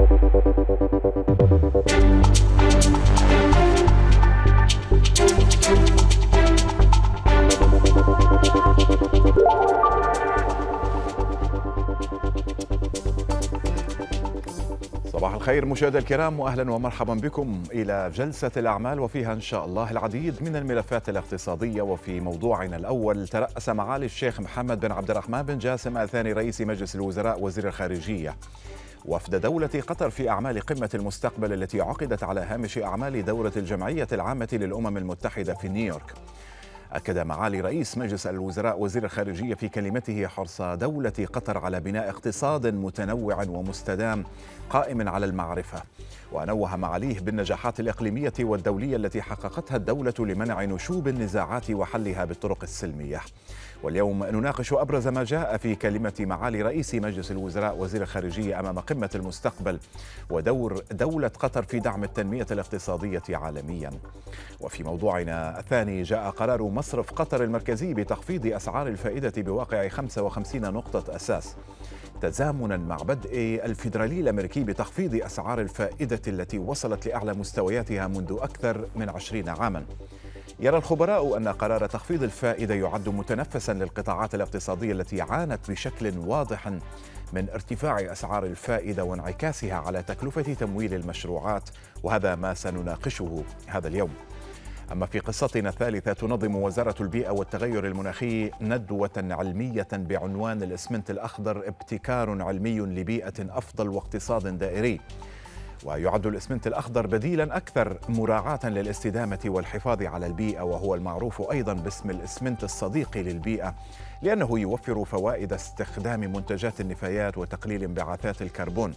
صباح الخير مشاهدي الكرام واهلا ومرحبا بكم الى جلسه الاعمال وفيها ان شاء الله العديد من الملفات الاقتصاديه وفي موضوعنا الاول تراس معالي الشيخ محمد بن عبد الرحمن بن جاسم الثاني رئيس مجلس الوزراء وزير الخارجيه وفد دولة قطر في أعمال قمة المستقبل التي عقدت على هامش أعمال دورة الجمعية العامة للأمم المتحدة في نيويورك أكد معالي رئيس مجلس الوزراء وزير الخارجية في كلمته حرص دولة قطر على بناء اقتصاد متنوع ومستدام قائم على المعرفة ونوه معاليه بالنجاحات الإقليمية والدولية التي حققتها الدولة لمنع نشوب النزاعات وحلها بالطرق السلمية واليوم نناقش أبرز ما جاء في كلمة معالي رئيس مجلس الوزراء وزير الخارجية أمام قمة المستقبل ودور دولة قطر في دعم التنمية الاقتصادية عالميا وفي موضوعنا الثاني جاء قرار مصرف قطر المركزي بتخفيض أسعار الفائدة بواقع 55 نقطة أساس تزامنا مع بدء الفيدرالي الامريكي بتخفيض اسعار الفائده التي وصلت لاعلى مستوياتها منذ اكثر من 20 عاما. يرى الخبراء أن قرار تخفيض الفائدة يعد متنفسا للقطاعات الاقتصادية التي عانت بشكل واضح من ارتفاع أسعار الفائدة وانعكاسها على تكلفة تمويل المشروعات وهذا ما سنناقشه هذا اليوم أما في قصتنا الثالثة تنظم وزارة البيئة والتغير المناخي ندوة علمية بعنوان الإسمنت الأخضر ابتكار علمي لبيئة أفضل واقتصاد دائري ويعد الاسمنت الأخضر بديلا أكثر مراعاة للاستدامة والحفاظ على البيئة وهو المعروف أيضا باسم الاسمنت الصديق للبيئة لأنه يوفر فوائد استخدام منتجات النفايات وتقليل انبعاثات الكربون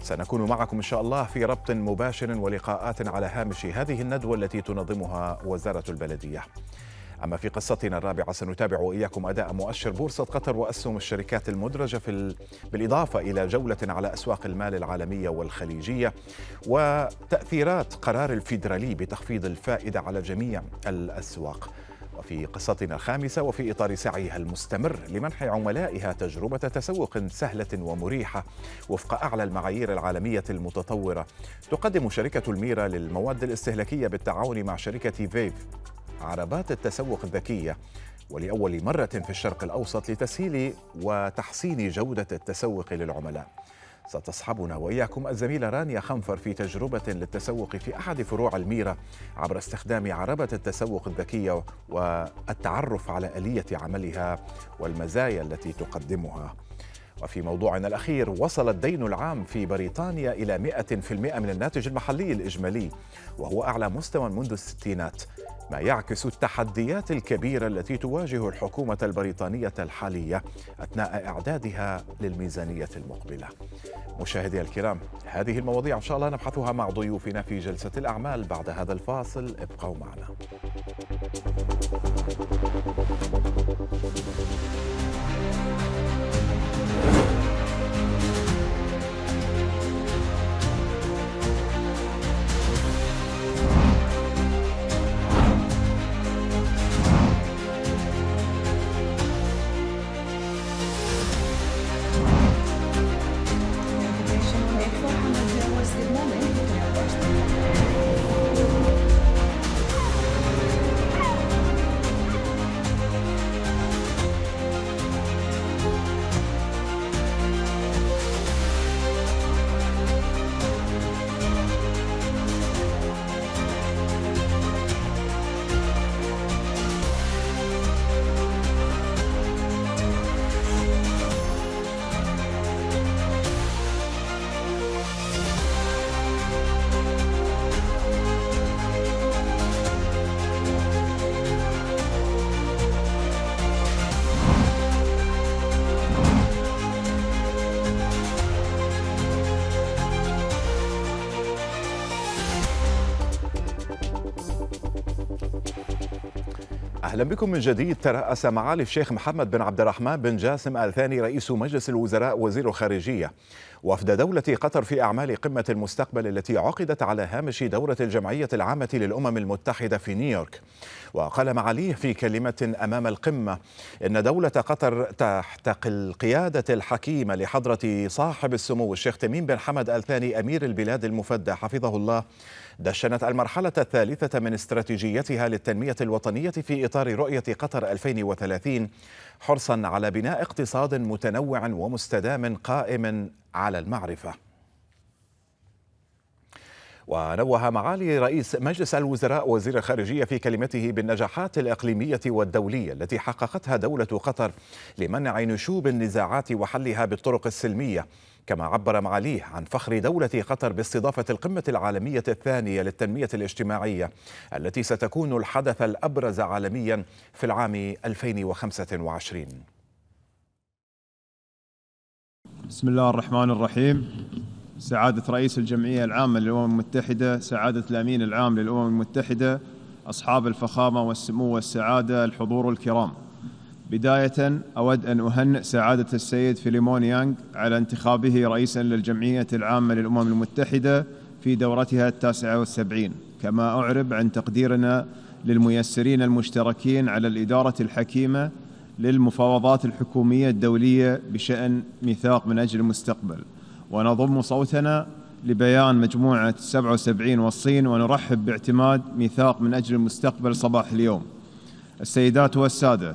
سنكون معكم إن شاء الله في ربط مباشر ولقاءات على هامش هذه الندوة التي تنظمها وزارة البلدية أما في قصتنا الرابعة سنتابع وإياكم أداء مؤشر بورصة قطر وأسهم الشركات المدرجة في ال... بالإضافة إلى جولة على أسواق المال العالمية والخليجية وتأثيرات قرار الفيدرالي بتخفيض الفائدة على جميع الأسواق وفي قصتنا الخامسة وفي إطار سعيها المستمر لمنح عملائها تجربة تسوق سهلة ومريحة وفق أعلى المعايير العالمية المتطورة تقدم شركة الميرا للمواد الاستهلاكية بالتعاون مع شركة فيف عربات التسوق الذكية ولأول مرة في الشرق الأوسط لتسهيل وتحسين جودة التسوق للعملاء ستصحبنا وإياكم الزميلة رانيا خنفر في تجربة للتسوق في أحد فروع الميرة عبر استخدام عربة التسوق الذكية والتعرف على آلية عملها والمزايا التي تقدمها وفي موضوعنا الأخير وصل الدين العام في بريطانيا إلى 100% من الناتج المحلي الإجمالي وهو أعلى مستوى منذ الستينات ما يعكس التحديات الكبيرة التي تواجه الحكومة البريطانية الحالية أثناء إعدادها للميزانية المقبلة مشاهدي الكرام هذه المواضيع إن شاء الله نبحثها مع ضيوفنا في جلسة الأعمال بعد هذا الفاصل ابقوا معنا اهلا بكم من جديد ترأس معالي الشيخ محمد بن عبد الرحمن بن جاسم ال ثاني رئيس مجلس الوزراء وزير الخارجيه وفد دوله قطر في اعمال قمه المستقبل التي عقدت على هامش دوره الجمعيه العامه للامم المتحده في نيويورك وقال معاليه في كلمه امام القمه ان دوله قطر تحت القياده الحكيمه لحضره صاحب السمو الشيخ تميم بن حمد ال ثاني امير البلاد المفدى حفظه الله دشنت المرحلة الثالثة من استراتيجيتها للتنمية الوطنية في إطار رؤية قطر 2030 حرصا على بناء اقتصاد متنوع ومستدام قائم على المعرفة ونوه معالي رئيس مجلس الوزراء وزير الخارجية في كلمته بالنجاحات الإقليمية والدولية التي حققتها دولة قطر لمنع نشوب النزاعات وحلها بالطرق السلمية كما عبر معاليه عن فخر دولة قطر باستضافة القمة العالمية الثانية للتنمية الاجتماعية التي ستكون الحدث الأبرز عالميا في العام 2025 بسم الله الرحمن الرحيم سعادة رئيس الجمعية العامة للأمم المتحدة سعادة الأمين العام للأمم المتحدة أصحاب الفخامة والسمو والسعادة الحضور الكرام بداية أود أن أهنئ سعادة السيد فيليمون يانغ على انتخابه رئيسا للجمعية العامة للأمم المتحدة في دورتها التاسعة والسبعين كما أعرب عن تقديرنا للميسرين المشتركين على الإدارة الحكيمة للمفاوضات الحكومية الدولية بشأن ميثاق من أجل المستقبل ونضم صوتنا لبيان مجموعة 77 والصين ونرحب باعتماد ميثاق من أجل المستقبل صباح اليوم السيدات والسادة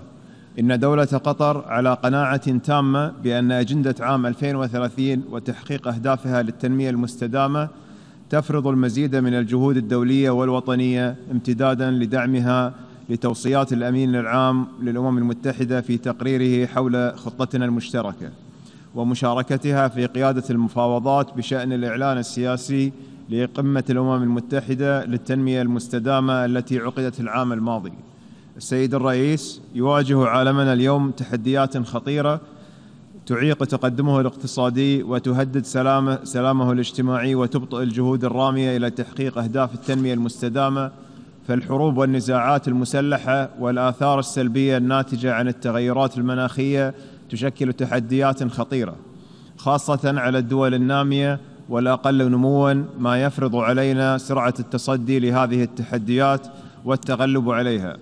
إن دولة قطر على قناعة تامة بأن أجندة عام 2030 وتحقيق أهدافها للتنمية المستدامة تفرض المزيد من الجهود الدولية والوطنية امتدادا لدعمها لتوصيات الأمين العام للأمم المتحدة في تقريره حول خطتنا المشتركة ومشاركتها في قيادة المفاوضات بشأن الإعلان السياسي لقمة الأمم المتحدة للتنمية المستدامة التي عقدت العام الماضي السيد الرئيس يواجه عالمنا اليوم تحديات خطيره تعيق تقدمه الاقتصادي وتهدد سلامه, سلامه الاجتماعي وتبطئ الجهود الراميه الى تحقيق اهداف التنميه المستدامه فالحروب والنزاعات المسلحه والاثار السلبيه الناتجه عن التغيرات المناخيه تشكل تحديات خطيره خاصه على الدول الناميه والاقل نموا ما يفرض علينا سرعه التصدي لهذه التحديات والتغلب عليها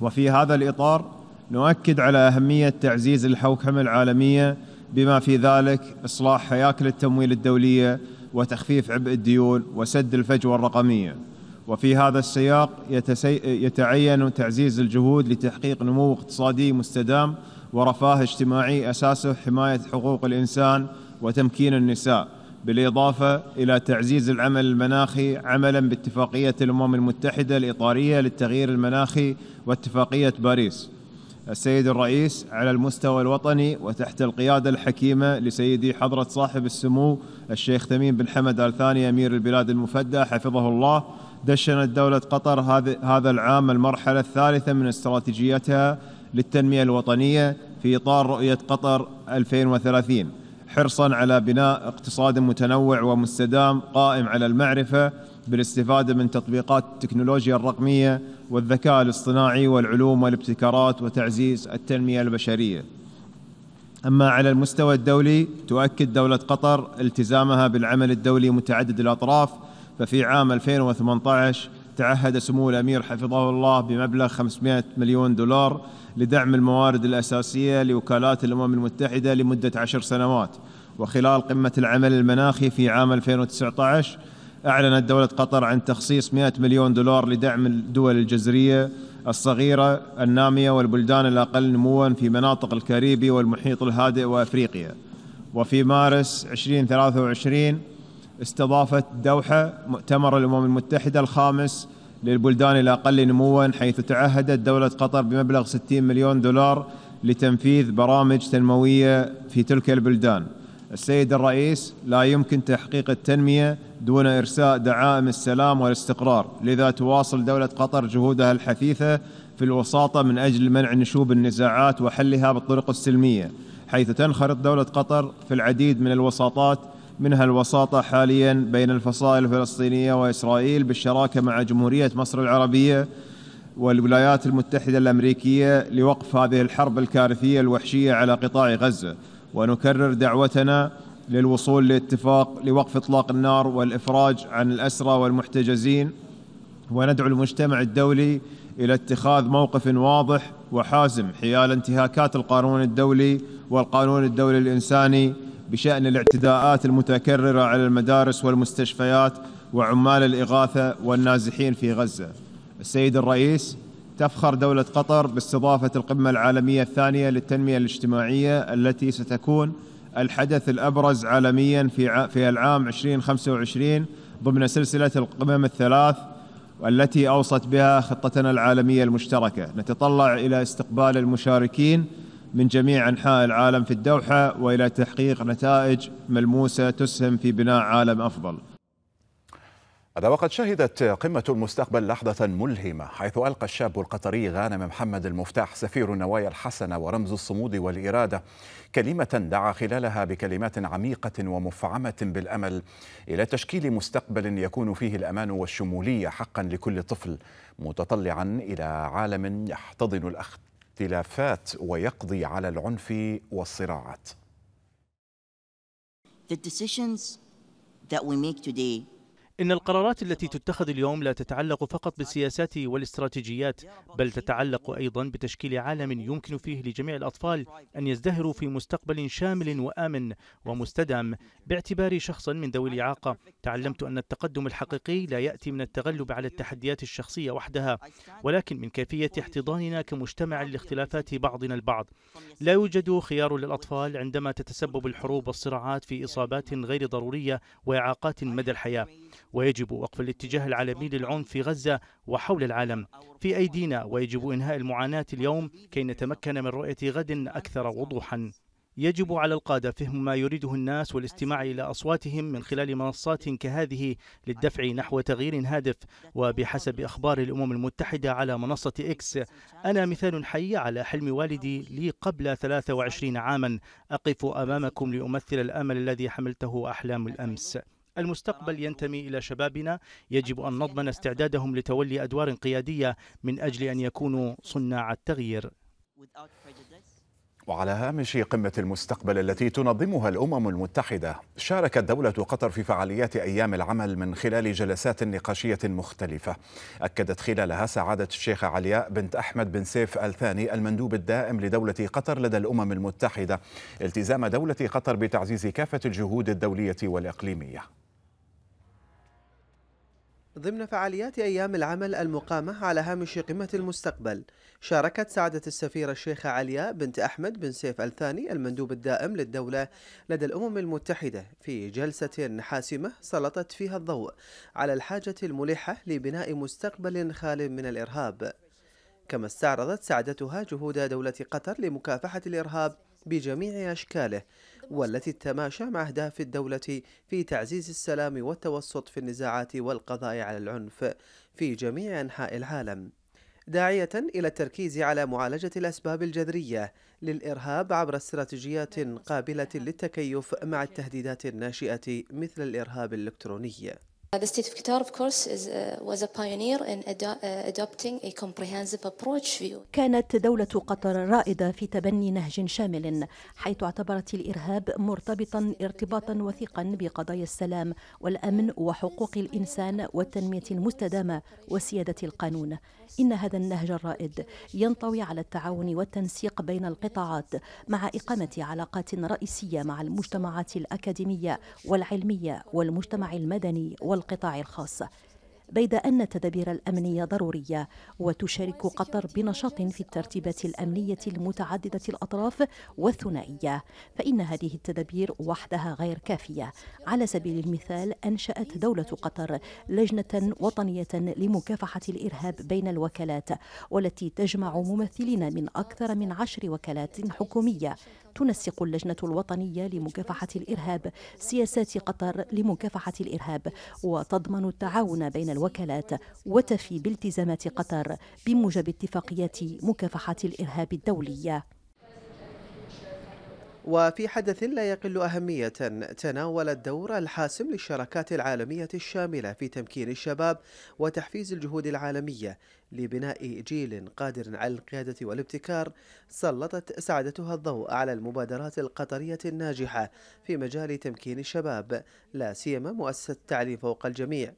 وفي هذا الإطار نؤكد على أهمية تعزيز الحوكمة العالمية بما في ذلك إصلاح هياكل التمويل الدولية وتخفيف عبء الديون وسد الفجوة الرقمية وفي هذا السياق يتسي... يتعين تعزيز الجهود لتحقيق نمو اقتصادي مستدام ورفاه اجتماعي أساسه حماية حقوق الإنسان وتمكين النساء بالاضافه الى تعزيز العمل المناخي عملا باتفاقيه الامم المتحده الاطاريه للتغيير المناخي واتفاقيه باريس. السيد الرئيس على المستوى الوطني وتحت القياده الحكيمه لسيدي حضره صاحب السمو الشيخ تميم بن حمد ال ثاني امير البلاد المفدى حفظه الله دشنت دوله قطر هذا العام المرحله الثالثه من استراتيجيتها للتنميه الوطنيه في اطار رؤيه قطر 2030 حرصا على بناء اقتصاد متنوع ومستدام قائم على المعرفه بالاستفاده من تطبيقات التكنولوجيا الرقميه والذكاء الاصطناعي والعلوم والابتكارات وتعزيز التنميه البشريه. اما على المستوى الدولي تؤكد دوله قطر التزامها بالعمل الدولي متعدد الاطراف ففي عام 2018 تعهد سمو الامير حفظه الله بمبلغ 500 مليون دولار لدعم الموارد الأساسية لوكالات الأمم المتحدة لمدة عشر سنوات وخلال قمة العمل المناخي في عام 2019 أعلنت دولة قطر عن تخصيص 100 مليون دولار لدعم الدول الجزرية الصغيرة النامية والبلدان الأقل نموا في مناطق الكاريبي والمحيط الهادئ وأفريقيا وفي مارس 2023 استضافت دوحة مؤتمر الأمم المتحدة الخامس للبلدان الأقل نموا حيث تعهدت دولة قطر بمبلغ 60 مليون دولار لتنفيذ برامج تنموية في تلك البلدان السيد الرئيس لا يمكن تحقيق التنمية دون إرساء دعائم السلام والاستقرار لذا تواصل دولة قطر جهودها الحثيثة في الوساطة من أجل منع نشوب النزاعات وحلها بالطرق السلمية حيث تنخرط دولة قطر في العديد من الوساطات منها الوساطة حاليا بين الفصائل الفلسطينية وإسرائيل بالشراكة مع جمهورية مصر العربية والولايات المتحدة الأمريكية لوقف هذه الحرب الكارثية الوحشية على قطاع غزة ونكرر دعوتنا للوصول لاتفاق لوقف إطلاق النار والإفراج عن الأسرى والمحتجزين وندعو المجتمع الدولي إلى اتخاذ موقف واضح وحازم حيال انتهاكات القانون الدولي والقانون الدولي الإنساني بشأن الاعتداءات المتكررة على المدارس والمستشفيات وعمال الإغاثة والنازحين في غزة السيد الرئيس تفخر دولة قطر باستضافة القمة العالمية الثانية للتنمية الاجتماعية التي ستكون الحدث الأبرز عالميا في في العام 2025 ضمن سلسلة القمم الثلاث والتي أوصت بها خطتنا العالمية المشتركة نتطلع إلى استقبال المشاركين من جميع انحاء العالم في الدوحه والى تحقيق نتائج ملموسه تسهم في بناء عالم افضل. هذا وقد شهدت قمة المستقبل لحظة ملهمة حيث ألقى الشاب القطري غانم محمد المفتاح سفير النوايا الحسنة ورمز الصمود والإرادة كلمة دعا خلالها بكلمات عميقة ومفعمة بالأمل إلى تشكيل مستقبل يكون فيه الأمان والشمولية حقا لكل طفل متطلعا إلى عالم يحتضن الأخت اختلافات ويقضي على العنف والصراعات. The decisions that we make today إن القرارات التي تتخذ اليوم لا تتعلق فقط بالسياسات والاستراتيجيات بل تتعلق أيضا بتشكيل عالم يمكن فيه لجميع الأطفال أن يزدهروا في مستقبل شامل وآمن ومستدام باعتباري شخصا من ذوي الإعاقة تعلمت أن التقدم الحقيقي لا يأتي من التغلب على التحديات الشخصية وحدها ولكن من كيفية احتضاننا كمجتمع لاختلافات بعضنا البعض لا يوجد خيار للأطفال عندما تتسبب الحروب والصراعات في إصابات غير ضرورية وإعاقات مدى الحياة ويجب وقف الاتجاه العالمي للعنف في غزة وحول العالم في أيدينا ويجب إنهاء المعاناة اليوم كي نتمكن من رؤية غد أكثر وضوحا يجب على القادة فهم ما يريده الناس والاستماع إلى أصواتهم من خلال منصات كهذه للدفع نحو تغيير هادف وبحسب أخبار الأمم المتحدة على منصة إكس أنا مثال حي على حلم والدي لي قبل 23 عاما أقف أمامكم لأمثل الأمل الذي حملته أحلام الأمس المستقبل ينتمي إلى شبابنا يجب أن نضمن استعدادهم لتولي أدوار قيادية من أجل أن يكونوا صناع التغيير وعلى هامش قمة المستقبل التي تنظمها الأمم المتحدة شاركت دولة قطر في فعاليات أيام العمل من خلال جلسات نقاشية مختلفة أكدت خلالها سعادة الشيخ علياء بنت أحمد بن سيف الثاني المندوب الدائم لدولة قطر لدى الأمم المتحدة التزام دولة قطر بتعزيز كافة الجهود الدولية والإقليمية ضمن فعاليات أيام العمل المقامة على هامش قمة المستقبل شاركت سعادة السفيرة الشيخة علياء بنت أحمد بن سيف الثاني المندوب الدائم للدولة لدى الأمم المتحدة في جلسة حاسمة سلطت فيها الضوء على الحاجة الملحة لبناء مستقبل خال من الإرهاب كما استعرضت سعادتها جهود دولة قطر لمكافحة الإرهاب بجميع أشكاله والتي تتماشى مع أهداف الدولة في تعزيز السلام والتوسط في النزاعات والقضاء على العنف في جميع أنحاء العالم داعية إلى التركيز على معالجة الأسباب الجذرية للإرهاب عبر استراتيجيات قابلة للتكيف مع التهديدات الناشئة مثل الإرهاب الإلكتروني Uh, the state of Qatar, of course, is, uh, was a pioneer in ado- uh, adopting a comprehensive approach view. كانت دولة قطر رائدة في تبني نهج شامل حيث اعتبرت الإرهاب مرتبطا ارتباطا وثيقا بقضايا السلام والأمن وحقوق الإنسان والتنمية المستدامة وسيادة القانون. إن هذا النهج الرائد ينطوي على التعاون والتنسيق بين القطاعات مع إقامة علاقات رئيسية مع المجتمعات الأكاديمية والعلمية والمجتمع المدني والقطاع الخاص بيد أن التدابير الأمنية ضرورية وتشارك قطر بنشاط في الترتيبات الأمنية المتعددة الأطراف والثنائية فإن هذه التدابير وحدها غير كافية على سبيل المثال أنشأت دولة قطر لجنة وطنية لمكافحة الإرهاب بين الوكالات والتي تجمع ممثلين من أكثر من عشر وكالات حكومية تنسق اللجنة الوطنية لمكافحة الإرهاب سياسات قطر لمكافحة الإرهاب وتضمن التعاون بين الوكالات وتفي بالتزامات قطر بموجب اتفاقيات مكافحة الإرهاب الدولية وفي حدث لا يقل أهمية تناول الدور الحاسم للشراكات العالمية الشاملة في تمكين الشباب وتحفيز الجهود العالمية لبناء جيل قادر على القيادة والابتكار سلطت سعادتها الضوء على المبادرات القطرية الناجحة في مجال تمكين الشباب لا سيما مؤسسة التعليم فوق الجميع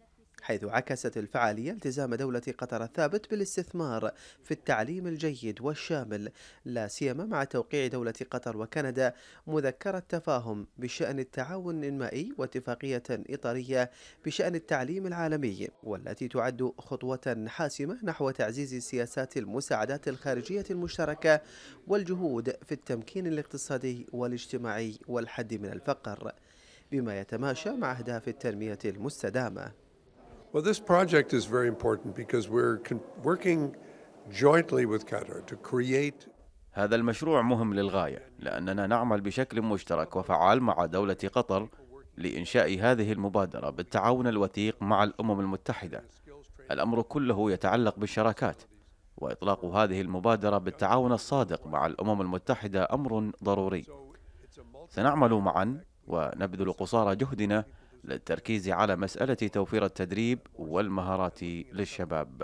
حيث عكست الفعالية التزام دولة قطر الثابت بالاستثمار في التعليم الجيد والشامل لا سيما مع توقيع دولة قطر وكندا مذكرة تفاهم بشأن التعاون الإنمائي واتفاقية إطارية بشأن التعليم العالمي والتي تعد خطوة حاسمة نحو تعزيز سياسات المساعدات الخارجية المشتركة والجهود في التمكين الاقتصادي والاجتماعي والحد من الفقر بما يتماشى مع أهداف التنمية المستدامة Well, this project is very important because we're working jointly with Qatar to create هذا المشروع مهم للغاية لأننا نعمل بشكل مشترك وفعال مع دولة قطر لإنشاء هذه المبادرة بالتعاون الوثيق مع الأمم المتحدة. الأمر كله يتعلق بالشراكات وإطلاق هذه المبادرة بالتعاون الصادق مع الأمم المتحدة أمر ضروري. سنعمل معا ونبذل قصارى جهدنا للتركيز على مسألة توفير التدريب والمهارات للشباب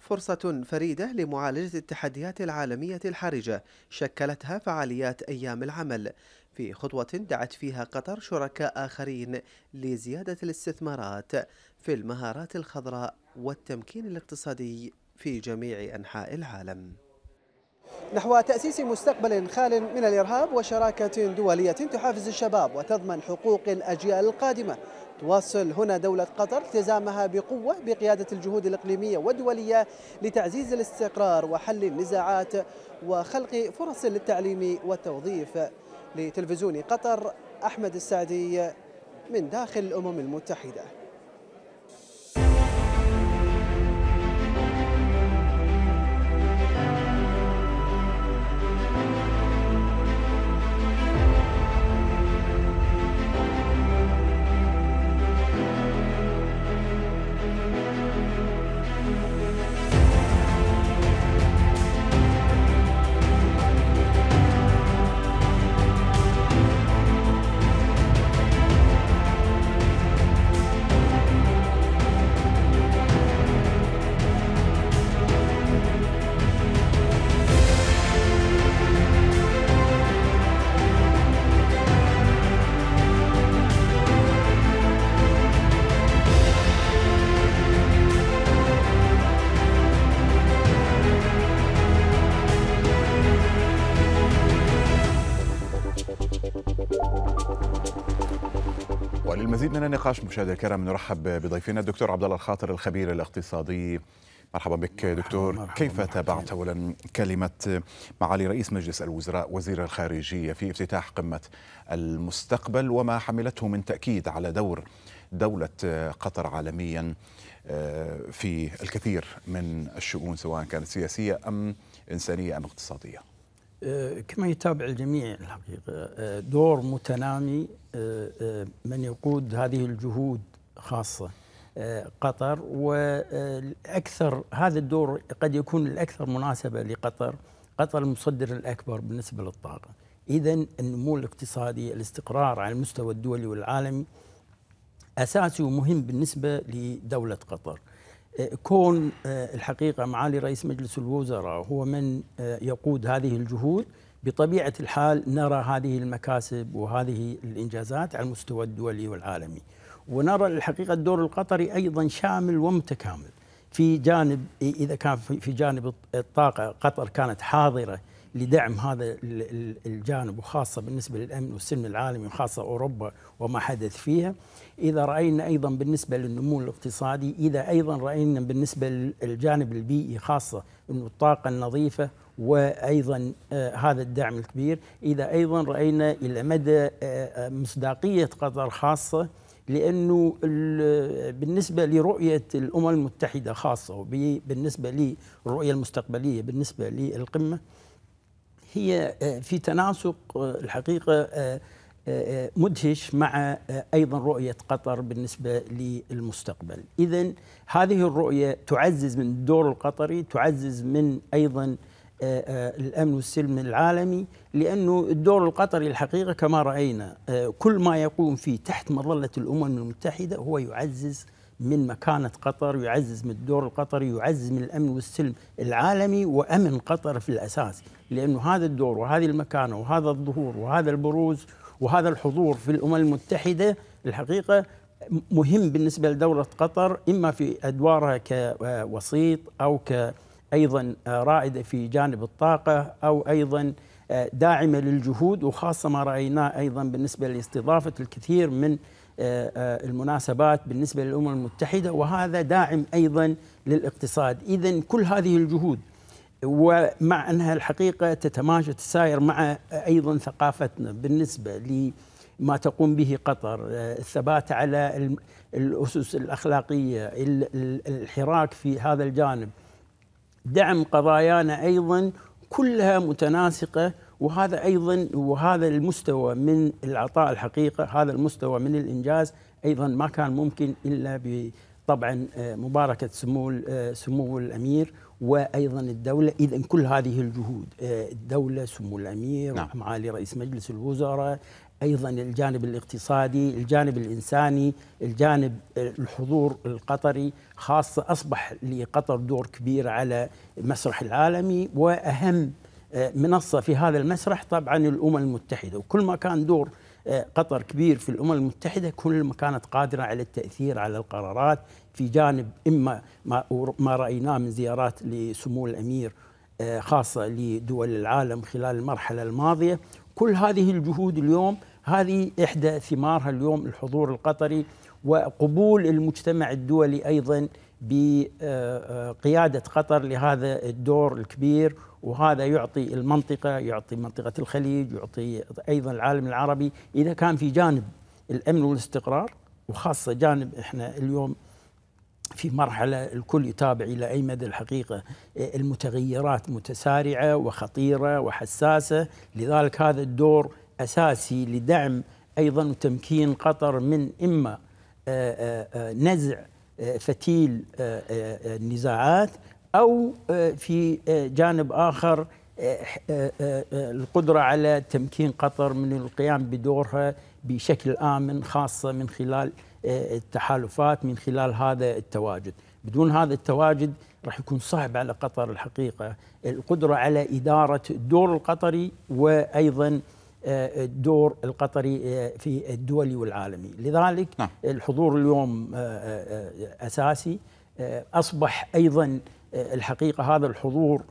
فرصة فريدة لمعالجة التحديات العالمية الحرجة شكلتها فعاليات أيام العمل في خطوة دعت فيها قطر شركاء آخرين لزيادة الاستثمارات في المهارات الخضراء والتمكين الاقتصادي في جميع أنحاء العالم نحو تأسيس مستقبل خال من الإرهاب وشراكة دولية تحافز الشباب وتضمن حقوق الأجيال القادمة تواصل هنا دولة قطر التزامها بقوة بقيادة الجهود الإقليمية والدولية لتعزيز الاستقرار وحل النزاعات وخلق فرص للتعليم والتوظيف لتلفزيون قطر أحمد السعدي من داخل الأمم المتحدة إلى النقاش مشاهدي الكرام نرحب بضيفنا الدكتور عبد الله الخاطر الخبير الاقتصادي مرحبا بك دكتور مرحبا كيف مرحبا تابعت اولا كلمه معالي رئيس مجلس الوزراء وزير الخارجيه في افتتاح قمه المستقبل وما حملته من تاكيد على دور دوله قطر عالميا آه، في الكثير من الشؤون سواء كانت سياسيه ام انسانيه ام اقتصاديه آه، كما يتابع الجميع الحقيقه آه، دور متنامي آه، آه، من يقود هذه الجهود خاصة آه، قطر والأكثر هذا الدور قد يكون الأكثر مناسبة لقطر قطر المصدر الأكبر بالنسبة للطاقة إذا النمو الاقتصادي الاستقرار على المستوى الدولي والعالمي أساسي ومهم بالنسبة لدولة قطر كون الحقيقة معالي رئيس مجلس الوزراء هو من يقود هذه الجهود بطبيعه الحال نرى هذه المكاسب وهذه الانجازات على المستوى الدولي والعالمي ونرى الحقيقه الدور القطري ايضا شامل ومتكامل في جانب اذا كان في جانب الطاقه قطر كانت حاضره لدعم هذا الجانب وخاصه بالنسبه للامن والسلم العالمي وخاصه اوروبا وما حدث فيها اذا راينا ايضا بالنسبه للنمو الاقتصادي اذا ايضا راينا بالنسبه للجانب البيئي خاصه انه الطاقه النظيفه وايضا آه، هذا الدعم الكبير اذا ايضا راينا الى مدى آه، آه، مصداقيه قطر خاصه لانه بالنسبه لرؤيه الامم المتحده خاصه وبالنسبه للرؤيه المستقبليه بالنسبه للقمه هي في تناسق الحقيقه مدهش مع ايضا رؤيه قطر بالنسبه للمستقبل، اذا هذه الرؤيه تعزز من الدور القطري، تعزز من ايضا آه، آه، الأمن والسلم العالمي لأنه الدور القطري الحقيقة كما رأينا آه، كل ما يقوم فيه تحت مظلة الأمم المتحدة هو يعزز من مكانة قطر يعزز من الدور القطري يعزز من الأمن والسلم العالمي وأمن قطر في الأساس لأنه هذا الدور وهذه المكانة وهذا الظهور وهذا البروز وهذا الحضور في الأمم المتحدة الحقيقة مهم بالنسبة لدولة قطر إما في أدوارها كوسيط أو ك ايضا آه، رائده في جانب الطاقه او ايضا آه، داعمه للجهود وخاصه ما رايناه ايضا بالنسبه لاستضافه الكثير من آه، المناسبات بالنسبه للامم المتحده وهذا داعم ايضا للاقتصاد، اذا كل هذه الجهود ومع انها الحقيقه تتماشى تساير مع ايضا ثقافتنا بالنسبه ل ما تقوم به قطر الثبات على الأسس الأخلاقية الحراك في هذا الجانب دعم قضايانا ايضا كلها متناسقه وهذا ايضا وهذا المستوى من العطاء الحقيقه هذا المستوى من الانجاز ايضا ما كان ممكن الا ب طبعا آه، مباركه سمو آه، سمو الامير وايضا الدوله اذا كل هذه الجهود آه، الدوله سمو الامير نعم. معالي رئيس مجلس الوزراء أيضا الجانب الاقتصادي الجانب الإنساني الجانب الحضور القطري خاصة أصبح لقطر دور كبير على المسرح العالمي وأهم آه، منصة في هذا المسرح طبعا الأمم المتحدة وكل ما كان دور آه، قطر كبير في الأمم المتحدة كل ما كانت قادرة على التأثير على القرارات في جانب إما ما رأيناه من زيارات لسمو الأمير آه، خاصة لدول العالم خلال المرحلة الماضية كل هذه الجهود اليوم هذه إحدى ثمارها اليوم الحضور القطري وقبول المجتمع الدولي أيضا بقيادة قطر لهذا الدور الكبير وهذا يعطي المنطقة يعطي منطقة الخليج يعطي أيضا العالم العربي إذا كان في جانب الأمن والاستقرار وخاصة جانب إحنا اليوم في مرحلة الكل يتابع إلى أي مدى الحقيقة المتغيرات متسارعة وخطيرة وحساسة لذلك هذا الدور أساسي لدعم أيضا وتمكين قطر من إما آه، آه، آه، نزع فتيل النزاعات أو في جانب آخر القدرة على تمكين قطر من القيام بدورها بشكل آمن خاصة من خلال التحالفات من خلال هذا التواجد بدون هذا التواجد راح يكون صعب على قطر الحقيقة القدرة على إدارة الدور القطري وأيضا دور القطري آه، في الدولي والعالمي لذلك نعم. الحضور اليوم آه، آه، أساسي أصبح أيضا الحقيقة هذا الحضور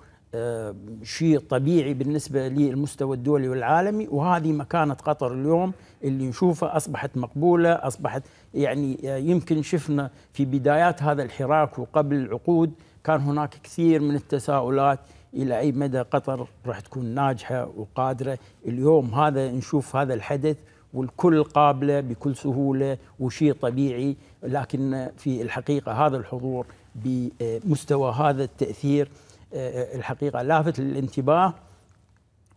شيء طبيعي بالنسبة للمستوى الدولي والعالمي وهذه مكانة قطر اليوم اللي نشوفها أصبحت مقبولة أصبحت يعني يمكن شفنا في بدايات هذا الحراك وقبل عقود كان هناك كثير من التساؤلات الى اي مدى قطر راح تكون ناجحه وقادره اليوم هذا نشوف هذا الحدث والكل قابله بكل سهوله وشيء طبيعي لكن في الحقيقه هذا الحضور بمستوى هذا التاثير آه، الحقيقه لافت للانتباه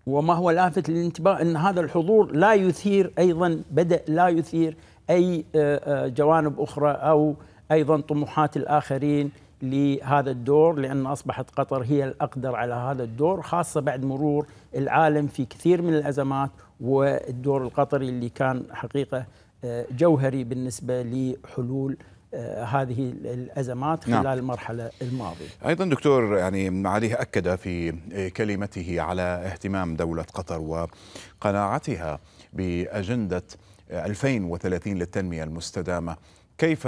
وما هو لافت للانتباه ان هذا الحضور لا يثير ايضا بدا لا يثير اي آه، آه، جوانب اخرى او ايضا طموحات الاخرين لهذا الدور لأن أصبحت قطر هي الأقدر على هذا الدور خاصة بعد مرور العالم في كثير من الأزمات والدور القطري اللي كان حقيقة آه، جوهري بالنسبة لحلول آه، هذه الازمات نعم. خلال نعم. المرحله الماضيه. ايضا دكتور يعني معاليه اكد في آه، كلمته على اهتمام دوله قطر وقناعتها باجنده 2030 للتنميه المستدامه كيف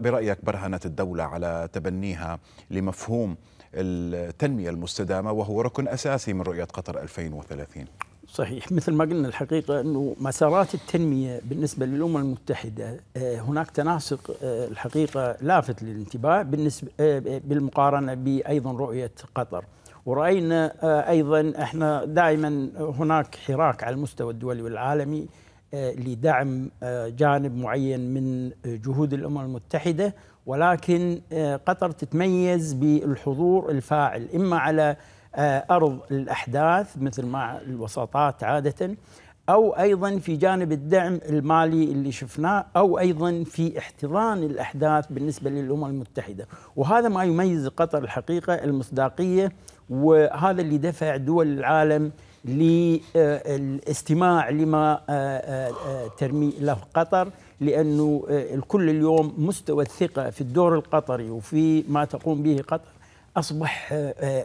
برأيك برهنت الدولة على تبنيها لمفهوم التنمية المستدامة وهو ركن أساسي من رؤية قطر 2030 صحيح مثل ما قلنا الحقيقة أنه مسارات التنمية بالنسبة للأمم المتحدة آه، هناك تناسق آه، الحقيقة لافت للانتباه بالنسبة آه، بالمقارنة بأيضا رؤية قطر ورأينا أيضا احنا دائما هناك حراك على المستوى الدولي والعالمي آه، لدعم آه، جانب معين من آه، جهود الامم المتحده ولكن قطر تتميز بالحضور الفاعل اما على ارض الاحداث مثل مع الوساطات عاده او ايضا في جانب الدعم المالي اللي شفناه او ايضا في احتضان الاحداث بالنسبه للامم المتحده، وهذا ما يميز قطر الحقيقه المصداقيه وهذا اللي دفع دول العالم للاستماع لما آه، آه، آه، ترمي له قطر لأنه الكل اليوم مستوى الثقة في الدور القطري وفي ما تقوم به قطر أصبح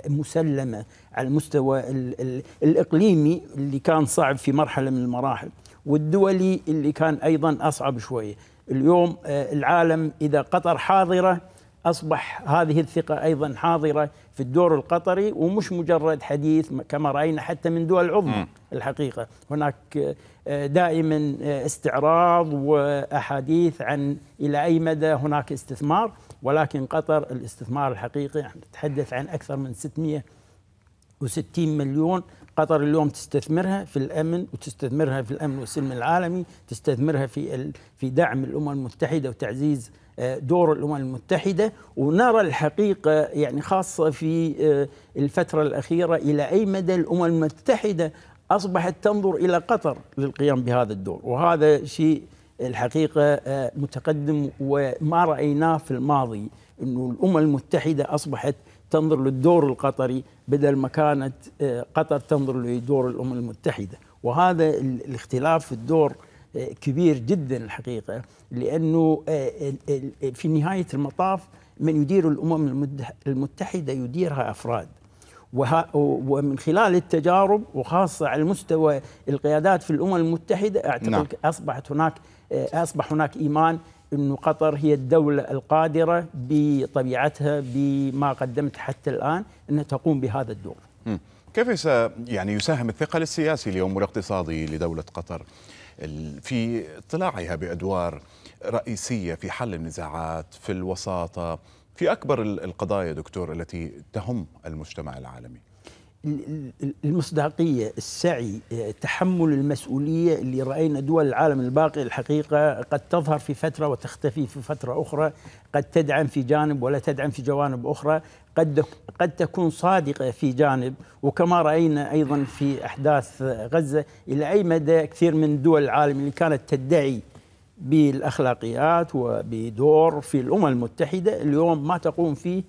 مسلمة على المستوى الإقليمي اللي كان صعب في مرحلة من المراحل والدولي اللي كان أيضا أصعب شوية اليوم العالم إذا قطر حاضرة أصبح هذه الثقة أيضا حاضرة في الدور القطري ومش مجرد حديث كما رأينا حتى من دول عظمى الحقيقة هناك آه، دائما آه، استعراض وأحاديث عن إلى أي مدى هناك استثمار ولكن قطر الاستثمار الحقيقي يعني نتحدث عن أكثر من 660 مليون قطر اليوم تستثمرها في الامن وتستثمرها في الامن والسلم العالمي، تستثمرها في في دعم الامم المتحده وتعزيز آه، دور الامم المتحده ونرى الحقيقه يعني خاصه في آه، الفتره الاخيره الى اي مدى الامم المتحده اصبحت تنظر الى قطر للقيام بهذا الدور وهذا شيء الحقيقه آه، متقدم وما رايناه في الماضي انه الامم المتحده اصبحت تنظر للدور القطري بدل ما كانت قطر تنظر لدور الامم المتحده وهذا الاختلاف في الدور كبير جدا الحقيقة لأنه آه، آه، آه، في نهاية المطاف من يدير الأمم المتحدة يديرها أفراد ومن خلال التجارب وخاصة على مستوى القيادات في الأمم المتحدة أعتقد نعم. أصبحت هناك أصبح هناك إيمان أن قطر هي الدولة القادرة بطبيعتها بما قدمت حتى الآن أن تقوم بهذا الدور كيف يعني يساهم الثقل السياسي اليوم والاقتصادي لدولة قطر؟ في اطلاعها بادوار رئيسيه في حل النزاعات في الوساطه في اكبر القضايا دكتور التي تهم المجتمع العالمي المصداقية السعي تحمل المسؤولية اللي رأينا دول العالم الباقي الحقيقة قد تظهر في فترة وتختفي في فترة أخرى قد تدعم في جانب ولا تدعم في جوانب أخرى قد قد تكون صادقه في جانب وكما راينا ايضا في احداث غزه الى اي مدى كثير من دول العالم اللي كانت تدعي بالاخلاقيات وبدور في الامم المتحده اليوم ما تقوم فيه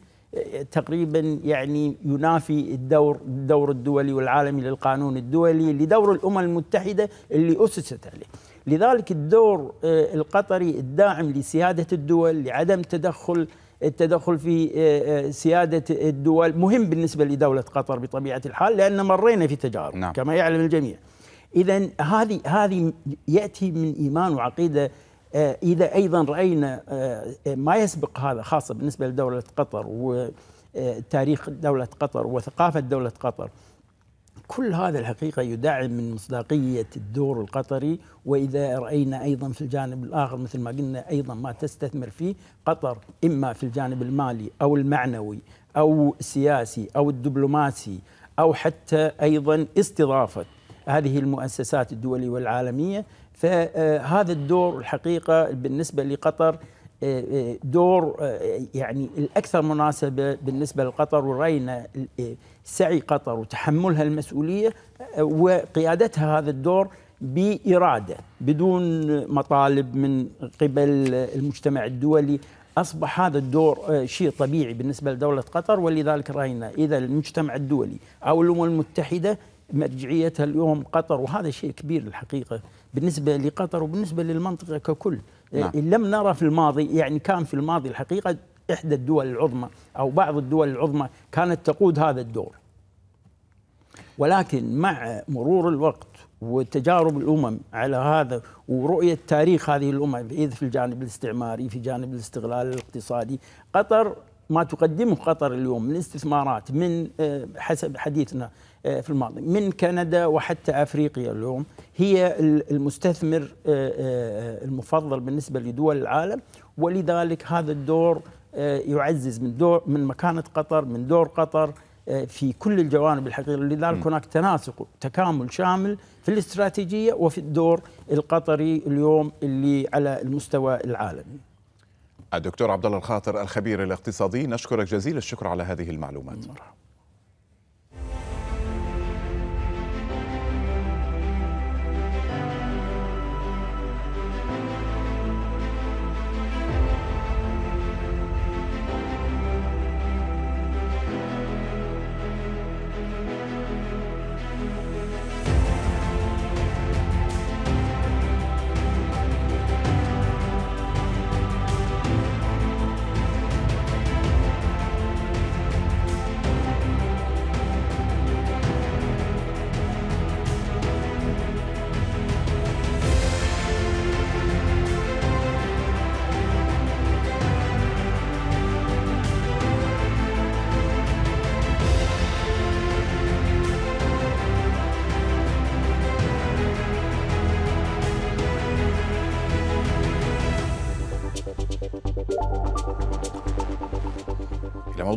تقريبا يعني ينافي الدور الدور الدولي والعالمي للقانون الدولي لدور الامم المتحده اللي اسست عليه. لذلك الدور آه، القطري الداعم لسياده الدول لعدم تدخل التدخل في آه، آه، سيادة الدول مهم بالنسبة لدولة قطر بطبيعة الحال لأن مرينا في تجارب نعم. كما يعلم الجميع إذا هذه هذه يأتي من إيمان وعقيدة آه، إذا أيضا رأينا ما يسبق هذا خاصة بالنسبة لدولة قطر وتاريخ دولة قطر وثقافة دولة قطر كل هذا الحقيقة يدعم من مصداقية الدور القطري وإذا رأينا أيضا في الجانب الآخر مثل ما قلنا أيضا ما تستثمر فيه قطر إما في الجانب المالي أو المعنوي أو السياسي أو الدبلوماسي أو حتى أيضا استضافة هذه المؤسسات الدولية والعالمية فهذا الدور الحقيقة بالنسبة لقطر آه، آه، دور آه، يعني الأكثر مناسبة بالنسبة لقطر ورأينا سعي قطر وتحملها المسؤوليه آه، وقيادتها هذا الدور باراده بدون مطالب من قبل المجتمع الدولي اصبح هذا الدور آه، شيء طبيعي بالنسبه لدوله قطر ولذلك راينا اذا المجتمع الدولي او الامم المتحده مرجعيتها اليوم قطر وهذا شيء كبير الحقيقه بالنسبه لقطر وبالنسبه للمنطقه ككل آه، نعم. لم نرى في الماضي يعني كان في الماضي الحقيقه احدى الدول العظمى او بعض الدول العظمى كانت تقود هذا الدور ولكن مع مرور الوقت وتجارب الامم على هذا ورؤيه تاريخ هذه الامم اذ في الجانب الاستعماري في جانب الاستغلال الاقتصادي قطر ما تقدمه قطر اليوم من استثمارات من آه، حسب حديثنا آه، في الماضي من كندا وحتى افريقيا اليوم هي المستثمر آه، المفضل بالنسبه لدول العالم ولذلك هذا الدور يعزز من دور من مكانه قطر من دور قطر في كل الجوانب الحقيقيه لذلك هناك تناسق تكامل شامل في الاستراتيجيه وفي الدور القطري اليوم اللي على المستوى العالمي. الدكتور عبد الله الخاطر الخبير الاقتصادي نشكرك جزيل الشكر على هذه المعلومات. مرحبا.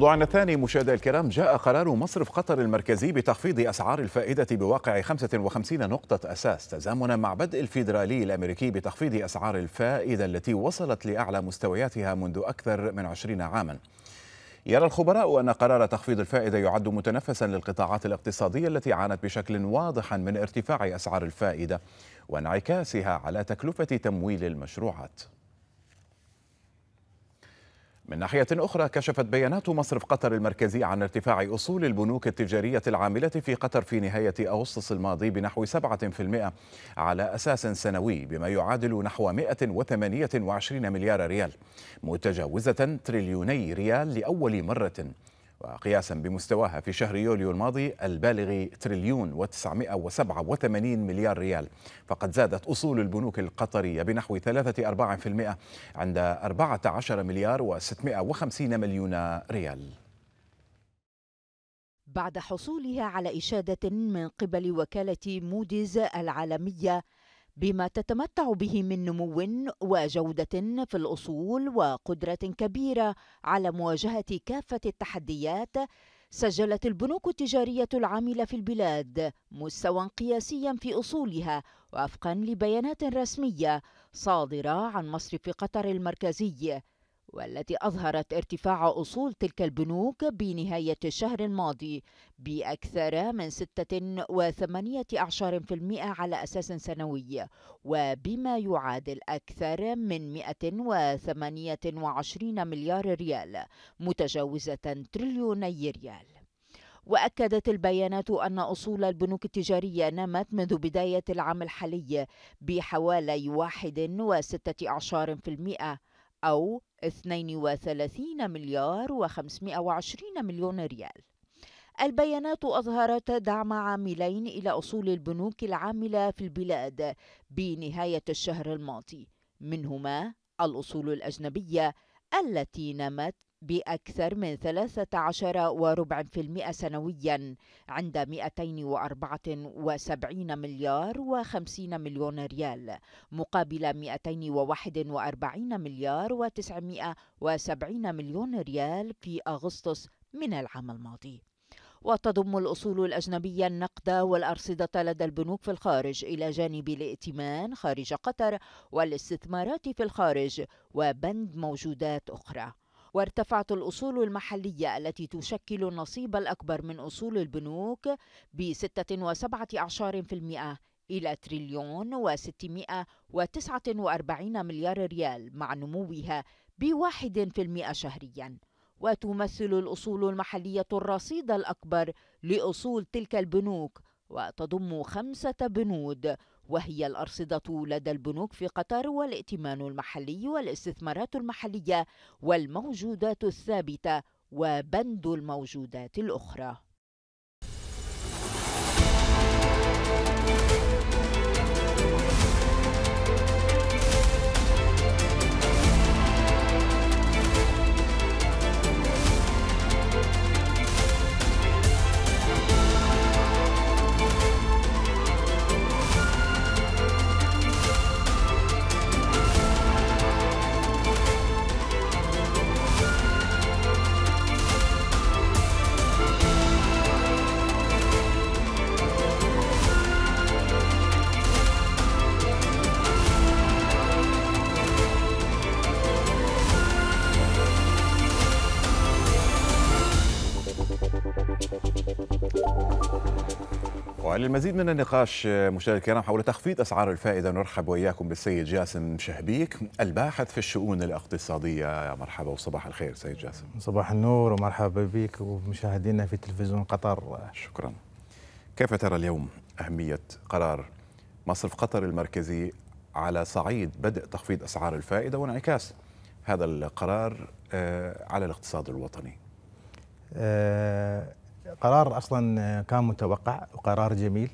موضوعنا الثاني مشاهدي الكرام جاء قرار مصرف قطر المركزي بتخفيض أسعار الفائدة بواقع 55 نقطة أساس تزامنا مع بدء الفيدرالي الأمريكي بتخفيض أسعار الفائدة التي وصلت لأعلى مستوياتها منذ أكثر من 20 عاما يرى الخبراء أن قرار تخفيض الفائدة يعد متنفسا للقطاعات الاقتصادية التي عانت بشكل واضح من ارتفاع أسعار الفائدة وانعكاسها على تكلفة تمويل المشروعات من ناحية أخرى كشفت بيانات مصرف قطر المركزي عن ارتفاع أصول البنوك التجارية العاملة في قطر في نهاية أغسطس الماضي بنحو 7% على أساس سنوي بما يعادل نحو 128 مليار ريال متجاوزة تريليوني ريال لأول مرة وقياسا بمستواها في شهر يوليو الماضي البالغ تريليون و987 مليار ريال فقد زادت أصول البنوك القطرية بنحو 3.4% عند 14 مليار و650 مليون ريال بعد حصولها على إشادة من قبل وكالة موديز العالمية بما تتمتع به من نمو وجوده في الاصول وقدره كبيره على مواجهه كافه التحديات سجلت البنوك التجارية العاملة في البلاد مستوى قياسيا في أصولها وفقا لبيانات رسمية صادرة عن مصرف قطر المركزي والتي أظهرت ارتفاع أصول تلك البنوك بنهاية الشهر الماضي بأكثر من 6.18% على أساس سنوي وبما يعادل أكثر من 128 مليار ريال متجاوزة تريليوني ريال وأكدت البيانات أن أصول البنوك التجارية نمت منذ بداية العام الحالي بحوالي 1.16% أو 32 مليار و520 مليون ريال البيانات أظهرت دعم عاملين إلى أصول البنوك العاملة في البلاد بنهاية الشهر الماضي منهما الأصول الأجنبية التي نمت بأكثر من 13.4% سنويا عند 274 مليار و50 مليون ريال مقابل 241 مليار و970 مليون ريال في أغسطس من العام الماضي وتضم الأصول الأجنبية النقد والأرصدة لدى البنوك في الخارج إلى جانب الائتمان خارج قطر والاستثمارات في الخارج وبند موجودات أخرى وارتفعت الأصول المحلية التي تشكل النصيب الأكبر من أصول البنوك ب 6.7% إلى تريليون و649 مليار ريال مع نموها ب 1% شهرياً وتمثل الأصول المحلية الرصيد الأكبر لأصول تلك البنوك وتضم خمسة بنود وهي الأرصدة لدى البنوك في قطر والائتمان المحلي والاستثمارات المحلية والموجودات الثابتة وبند الموجودات الأخرى للمزيد من النقاش مشاهدي الكرام حول تخفيض اسعار الفائده نرحب واياكم بالسيد جاسم شهبيك الباحث في الشؤون الاقتصاديه مرحبا وصباح الخير سيد جاسم صباح النور ومرحبا بك ومشاهدينا في تلفزيون قطر شكرا كيف ترى اليوم اهميه قرار مصرف قطر المركزي على صعيد بدء تخفيض اسعار الفائده وانعكاس هذا القرار آه، على الاقتصاد الوطني أه قرار اصلا آه، كان متوقع وقرار جميل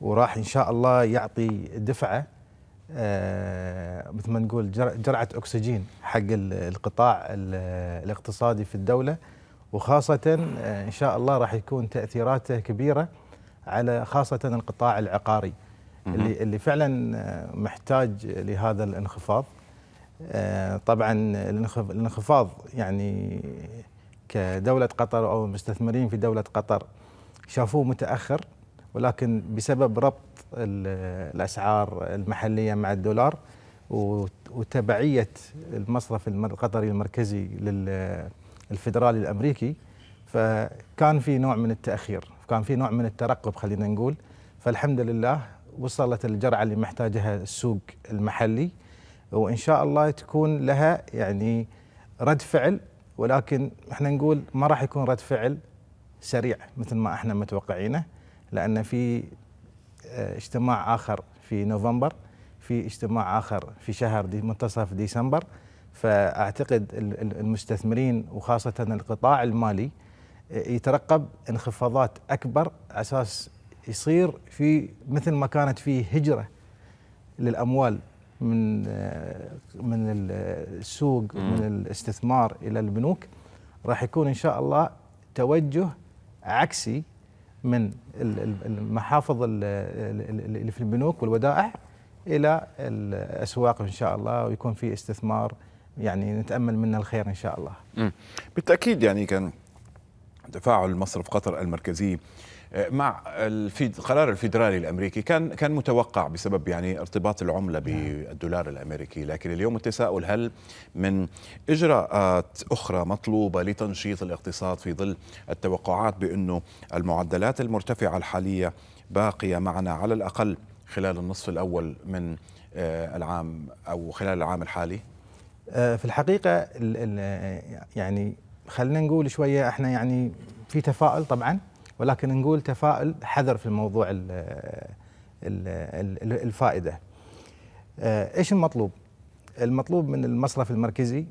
وراح ان شاء الله يعطي دفعه آه، مثل ما نقول جرعه اكسجين حق القطاع الاقتصادي في الدوله وخاصه آه، ان شاء الله راح يكون تاثيراته كبيره على خاصه القطاع العقاري اللي اللي فعلا محتاج لهذا الانخفاض طبعا الانخفاض يعني كدولة قطر أو المستثمرين في دولة قطر شافوه متأخر ولكن بسبب ربط الأسعار المحلية مع الدولار وتبعية المصرف القطري المركزي للفدرالي الأمريكي فكان في نوع من التأخير كان في نوع من الترقب خلينا نقول فالحمد لله وصلت الجرعة اللي محتاجها السوق المحلي وإن شاء الله تكون لها يعني رد فعل ولكن احنا نقول ما راح يكون رد فعل سريع مثل ما احنا متوقعينه لان في آه، اجتماع اخر في نوفمبر في اجتماع اخر في شهر دي منتصف ديسمبر فاعتقد المستثمرين وخاصه القطاع المالي آه، يترقب انخفاضات اكبر اساس يصير في مثل ما كانت في هجره للاموال من من السوق من الاستثمار الى البنوك راح يكون ان شاء الله توجه عكسي من المحافظ اللي في البنوك والودائع الى الاسواق ان شاء الله ويكون في استثمار يعني نتامل منه الخير ان شاء الله. بالتاكيد يعني كان تفاعل مصرف قطر المركزي آه، مع القرار الفيدرالي الامريكي كان كان متوقع بسبب يعني ارتباط العمله نعم. بالدولار الامريكي لكن اليوم التساؤل هل من اجراءات اخرى مطلوبه لتنشيط الاقتصاد في ظل التوقعات بانه المعدلات المرتفعه الحاليه باقيه معنا على الاقل خلال النصف الاول من آه، العام او خلال العام الحالي آه، في الحقيقه يعني خلينا نقول شويه احنا يعني في تفاؤل طبعا ولكن نقول تفاؤل حذر في الموضوع الـ الـ الـ الفائده. آه، ايش المطلوب؟ المطلوب من المصرف المركزي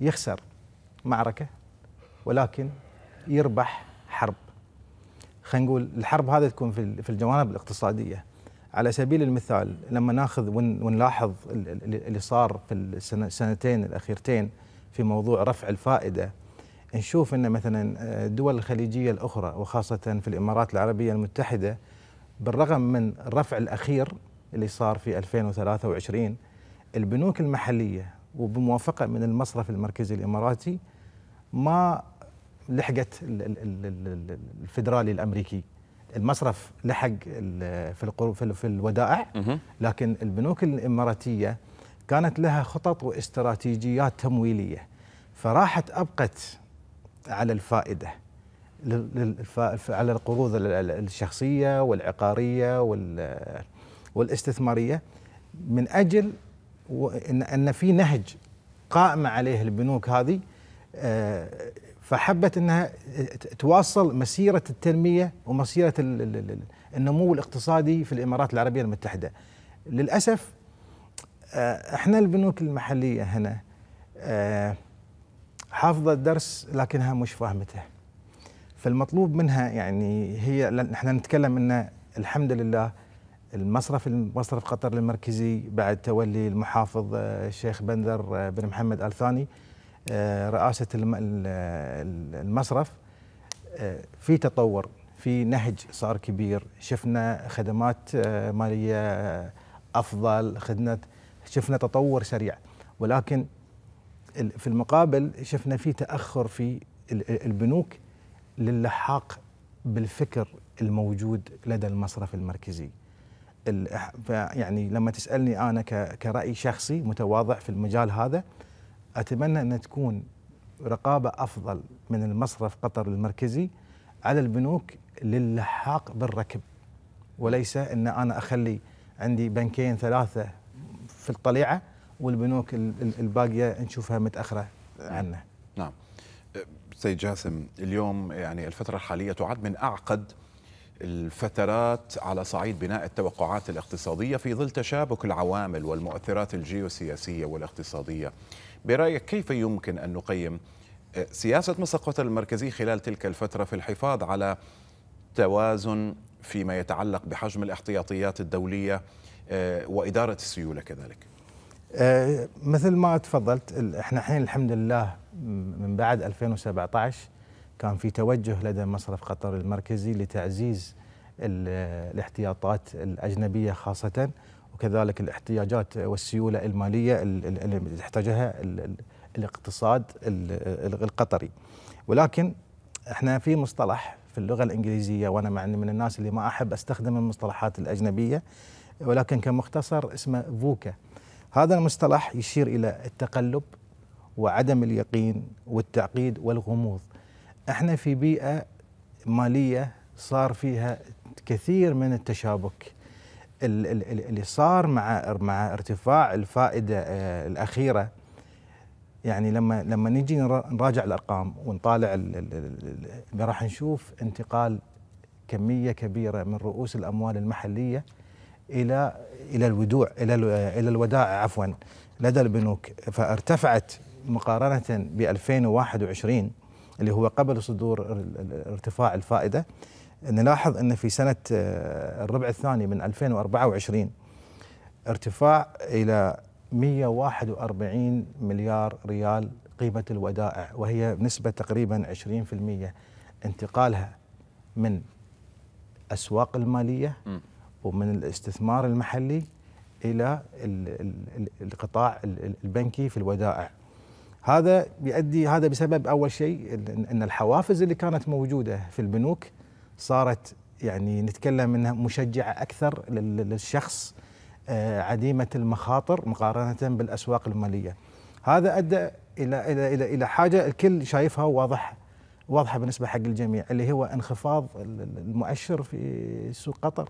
يخسر معركه ولكن يربح حرب. خلينا نقول الحرب هذه تكون في الجوانب الاقتصاديه. على سبيل المثال لما ناخذ ونلاحظ اللي صار في السنتين الاخيرتين في موضوع رفع الفائده نشوف ان مثلا الدول آه، الخليجيه الاخرى وخاصه في الامارات العربيه المتحده بالرغم من الرفع الاخير اللي صار في 2023 البنوك المحليه وبموافقه من المصرف المركزي الاماراتي ما لحقت الفدرالي الامريكي المصرف لحق في الودائع لكن البنوك الاماراتيه كانت لها خطط واستراتيجيات تمويليه فراحت ابقت على الفائده على القروض الشخصيه والعقاريه والاستثماريه من اجل ان في نهج قائمه عليه البنوك هذه آه، فحبت انها تواصل مسيره التنميه ومسيره النمو الاقتصادي في الامارات العربيه المتحده للاسف آه، احنا البنوك المحليه هنا آه، حافظه الدرس لكنها مش فاهمته فالمطلوب منها يعني هي احنا نتكلم ان الحمد لله المصرف مصرف قطر المركزي بعد تولي المحافظ آه، الشيخ بندر بن محمد ال ثاني رئاسه المصرف في تطور في نهج صار كبير شفنا خدمات ماليه افضل خدمه شفنا تطور سريع ولكن في المقابل شفنا في تاخر في البنوك للحاق بالفكر الموجود لدى المصرف المركزي يعني لما تسالني انا كراي شخصي متواضع في المجال هذا اتمنى ان تكون رقابه افضل من المصرف قطر المركزي على البنوك للحاق بالركب وليس ان انا اخلي عندي بنكين ثلاثه في الطليعه والبنوك الباقيه نشوفها متاخره نعم. عنا. نعم. سيد جاسم اليوم يعني الفتره الحاليه تعد من اعقد الفترات على صعيد بناء التوقعات الاقتصاديه في ظل تشابك العوامل والمؤثرات الجيوسياسيه والاقتصاديه. برايك كيف يمكن ان نقيم سياسه مصر قطر المركزي خلال تلك الفتره في الحفاظ على توازن فيما يتعلق بحجم الاحتياطيات الدوليه آه، وإدارة السيولة كذلك آه، مثل ما تفضلت احنا الحين الحمد لله من بعد 2017 كان في توجه لدى مصرف قطر المركزي لتعزيز الاحتياطات الأجنبية خاصة وكذلك الاحتياجات والسيولة المالية اللي يحتاجها الاقتصاد القطري ولكن احنا في مصطلح في اللغة الإنجليزية وأنا من الناس اللي ما أحب أستخدم المصطلحات الأجنبية ولكن كمختصر اسمه فوكا هذا المصطلح يشير إلى التقلب وعدم اليقين والتعقيد والغموض احنا في بيئة مالية صار فيها كثير من التشابك اللي صار مع مع ارتفاع الفائدة آه، الأخيرة يعني لما لما نجي نراجع الارقام ونطالع راح نشوف انتقال كميه كبيره من رؤوس الاموال المحليه الى الى الودوع الى الى الودائع عفوا لدى البنوك فارتفعت مقارنه ب 2021 اللي هو قبل صدور ارتفاع الفائده نلاحظ ان في سنه آه، الربع الثاني من 2024 ارتفاع الى 141 مليار ريال قيمه الودائع وهي بنسبه تقريبا 20% انتقالها من اسواق الماليه م. ومن الاستثمار المحلي الى القطاع البنكي في الودائع هذا بيؤدي هذا بسبب اول شيء ان الحوافز اللي كانت موجوده في البنوك صارت يعني نتكلم انها مشجعه اكثر للشخص آه، عديمه المخاطر مقارنه بالاسواق الماليه. هذا ادى الى الى الى الى حاجه الكل شايفها واضح واضحه بالنسبه حق الجميع اللي هو انخفاض المؤشر في سوق قطر.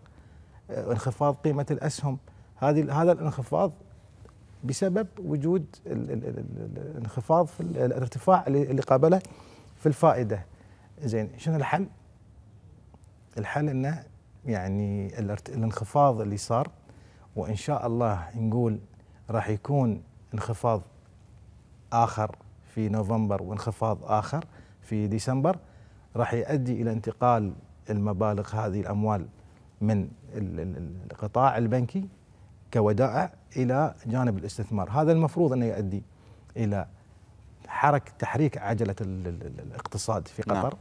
آه، انخفاض قيمه الاسهم هذه هذا الانخفاض بسبب وجود الانخفاض في الارتفاع اللي قابله في الفائده زين شنو الحل؟ الحل انه يعني الانخفاض اللي صار وان شاء الله نقول راح يكون انخفاض اخر في نوفمبر وانخفاض اخر في ديسمبر راح يؤدي الى انتقال المبالغ هذه الاموال من القطاع البنكي كودائع الى جانب الاستثمار، هذا المفروض انه يؤدي الى حركه تحريك عجله الاقتصاد في قطر نعم.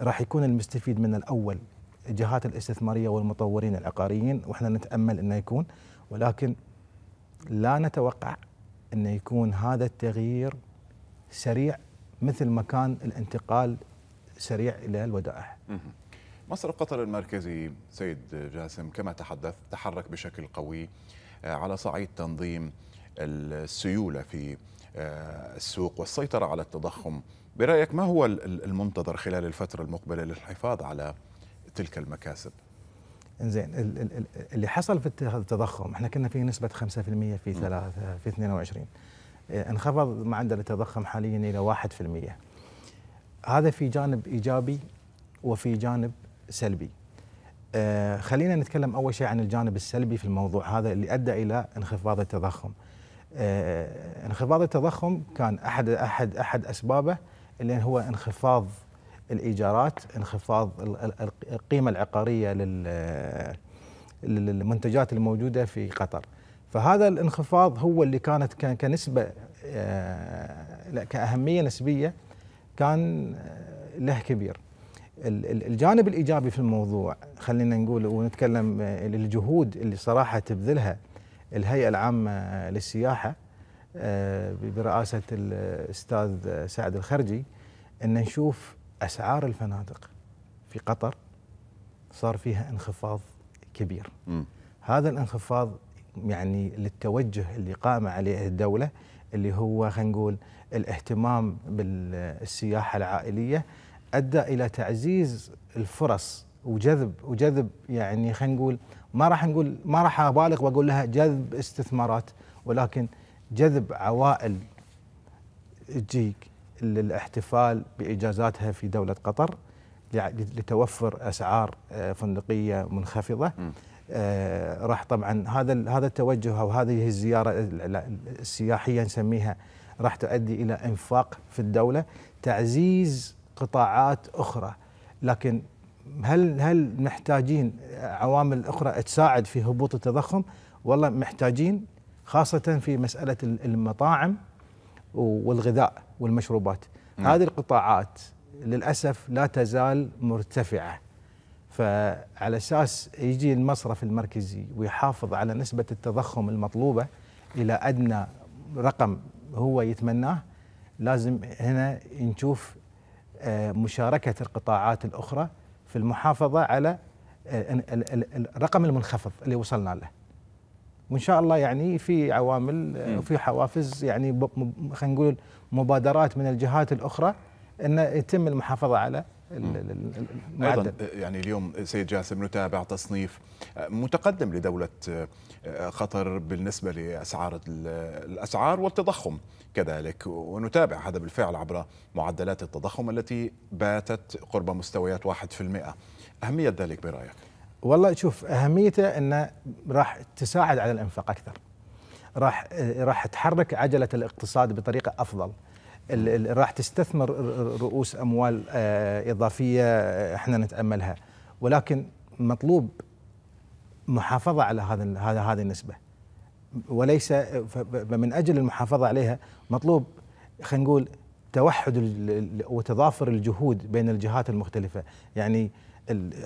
راح يكون المستفيد من الاول الجهات الاستثماريه والمطورين العقاريين واحنا نتامل انه يكون ولكن لا نتوقع انه يكون هذا التغيير سريع مثل ما كان الانتقال سريع الى الودائع. مصرف قطر المركزي سيد جاسم كما تحدث تحرك بشكل قوي آه، على صعيد تنظيم السيولة في آه، السوق والسيطرة على التضخم برأيك ما هو المنتظر خلال الفترة المقبلة للحفاظ على تلك المكاسب؟ زين اللي حصل في التضخم احنا كنا في نسبة 5% في ثلاثة في 22 آه، انخفض معدل التضخم حاليا إلى 1% هذا في جانب إيجابي وفي جانب سلبي آه خلينا نتكلم أول شيء عن الجانب السلبي في الموضوع هذا اللي أدى إلى انخفاض التضخم آه انخفاض التضخم كان أحد أحد أحد أسبابه اللي هو انخفاض الإيجارات انخفاض القيمة العقارية آه، للمنتجات الموجودة في قطر فهذا الانخفاض هو اللي كانت كنسبة آه، كأهمية نسبية كان آه، له كبير الجانب الايجابي في الموضوع خلينا نقول ونتكلم الجهود آه، اللي صراحه تبذلها الهيئه العامه للسياحه آه، برئاسه الاستاذ سعد الخرجي ان نشوف اسعار الفنادق في قطر صار فيها انخفاض كبير م. هذا الانخفاض يعني للتوجه اللي قام عليه الدوله اللي هو خلينا نقول الاهتمام بالسياحه العائليه ادى الى تعزيز الفرص وجذب وجذب يعني خلينا نقول ما راح نقول ما راح ابالغ واقول لها جذب استثمارات ولكن جذب عوائل تجيك للاحتفال باجازاتها في دوله قطر لتوفر اسعار آه، فندقيه منخفضه آه، راح طبعا هذا هذا التوجه او هذه الزياره السياحيه نسميها راح تؤدي الى انفاق في الدوله تعزيز قطاعات اخرى لكن هل هل محتاجين عوامل اخرى تساعد في هبوط التضخم؟ والله محتاجين خاصه في مساله المطاعم والغذاء والمشروبات. م. نعم. هذه القطاعات للاسف لا تزال مرتفعه. فعلى اساس يجي المصرف المركزي ويحافظ على نسبه التضخم المطلوبه الى ادنى رقم هو يتمناه لازم هنا نشوف آه، مشاركه القطاعات الاخرى في المحافظه على آه، الرقم المنخفض اللي وصلنا له. وان شاء الله يعني في عوامل آه، وفي حوافز يعني خلينا نقول مبادرات من الجهات الاخرى ان يتم المحافظه على أيضا أه، يعني اليوم سيد جاسم نتابع تصنيف أه، متقدم لدولة قطر أه، بالنسبة لأسعار الأسعار والتضخم كذلك ونتابع هذا بالفعل عبر معدلات التضخم التي باتت قرب مستويات 1% أهمية ذلك برأيك؟ والله شوف أهميته أنه راح تساعد على الإنفاق أكثر راح راح تحرك عجلة الاقتصاد بطريقة أفضل راح تستثمر رؤوس اموال آه، اضافيه آه، احنا نتاملها ولكن مطلوب محافظه على هذا هذا هذه النسبه وليس من اجل المحافظه عليها مطلوب خلينا نقول توحد وتضافر الجهود بين الجهات المختلفه يعني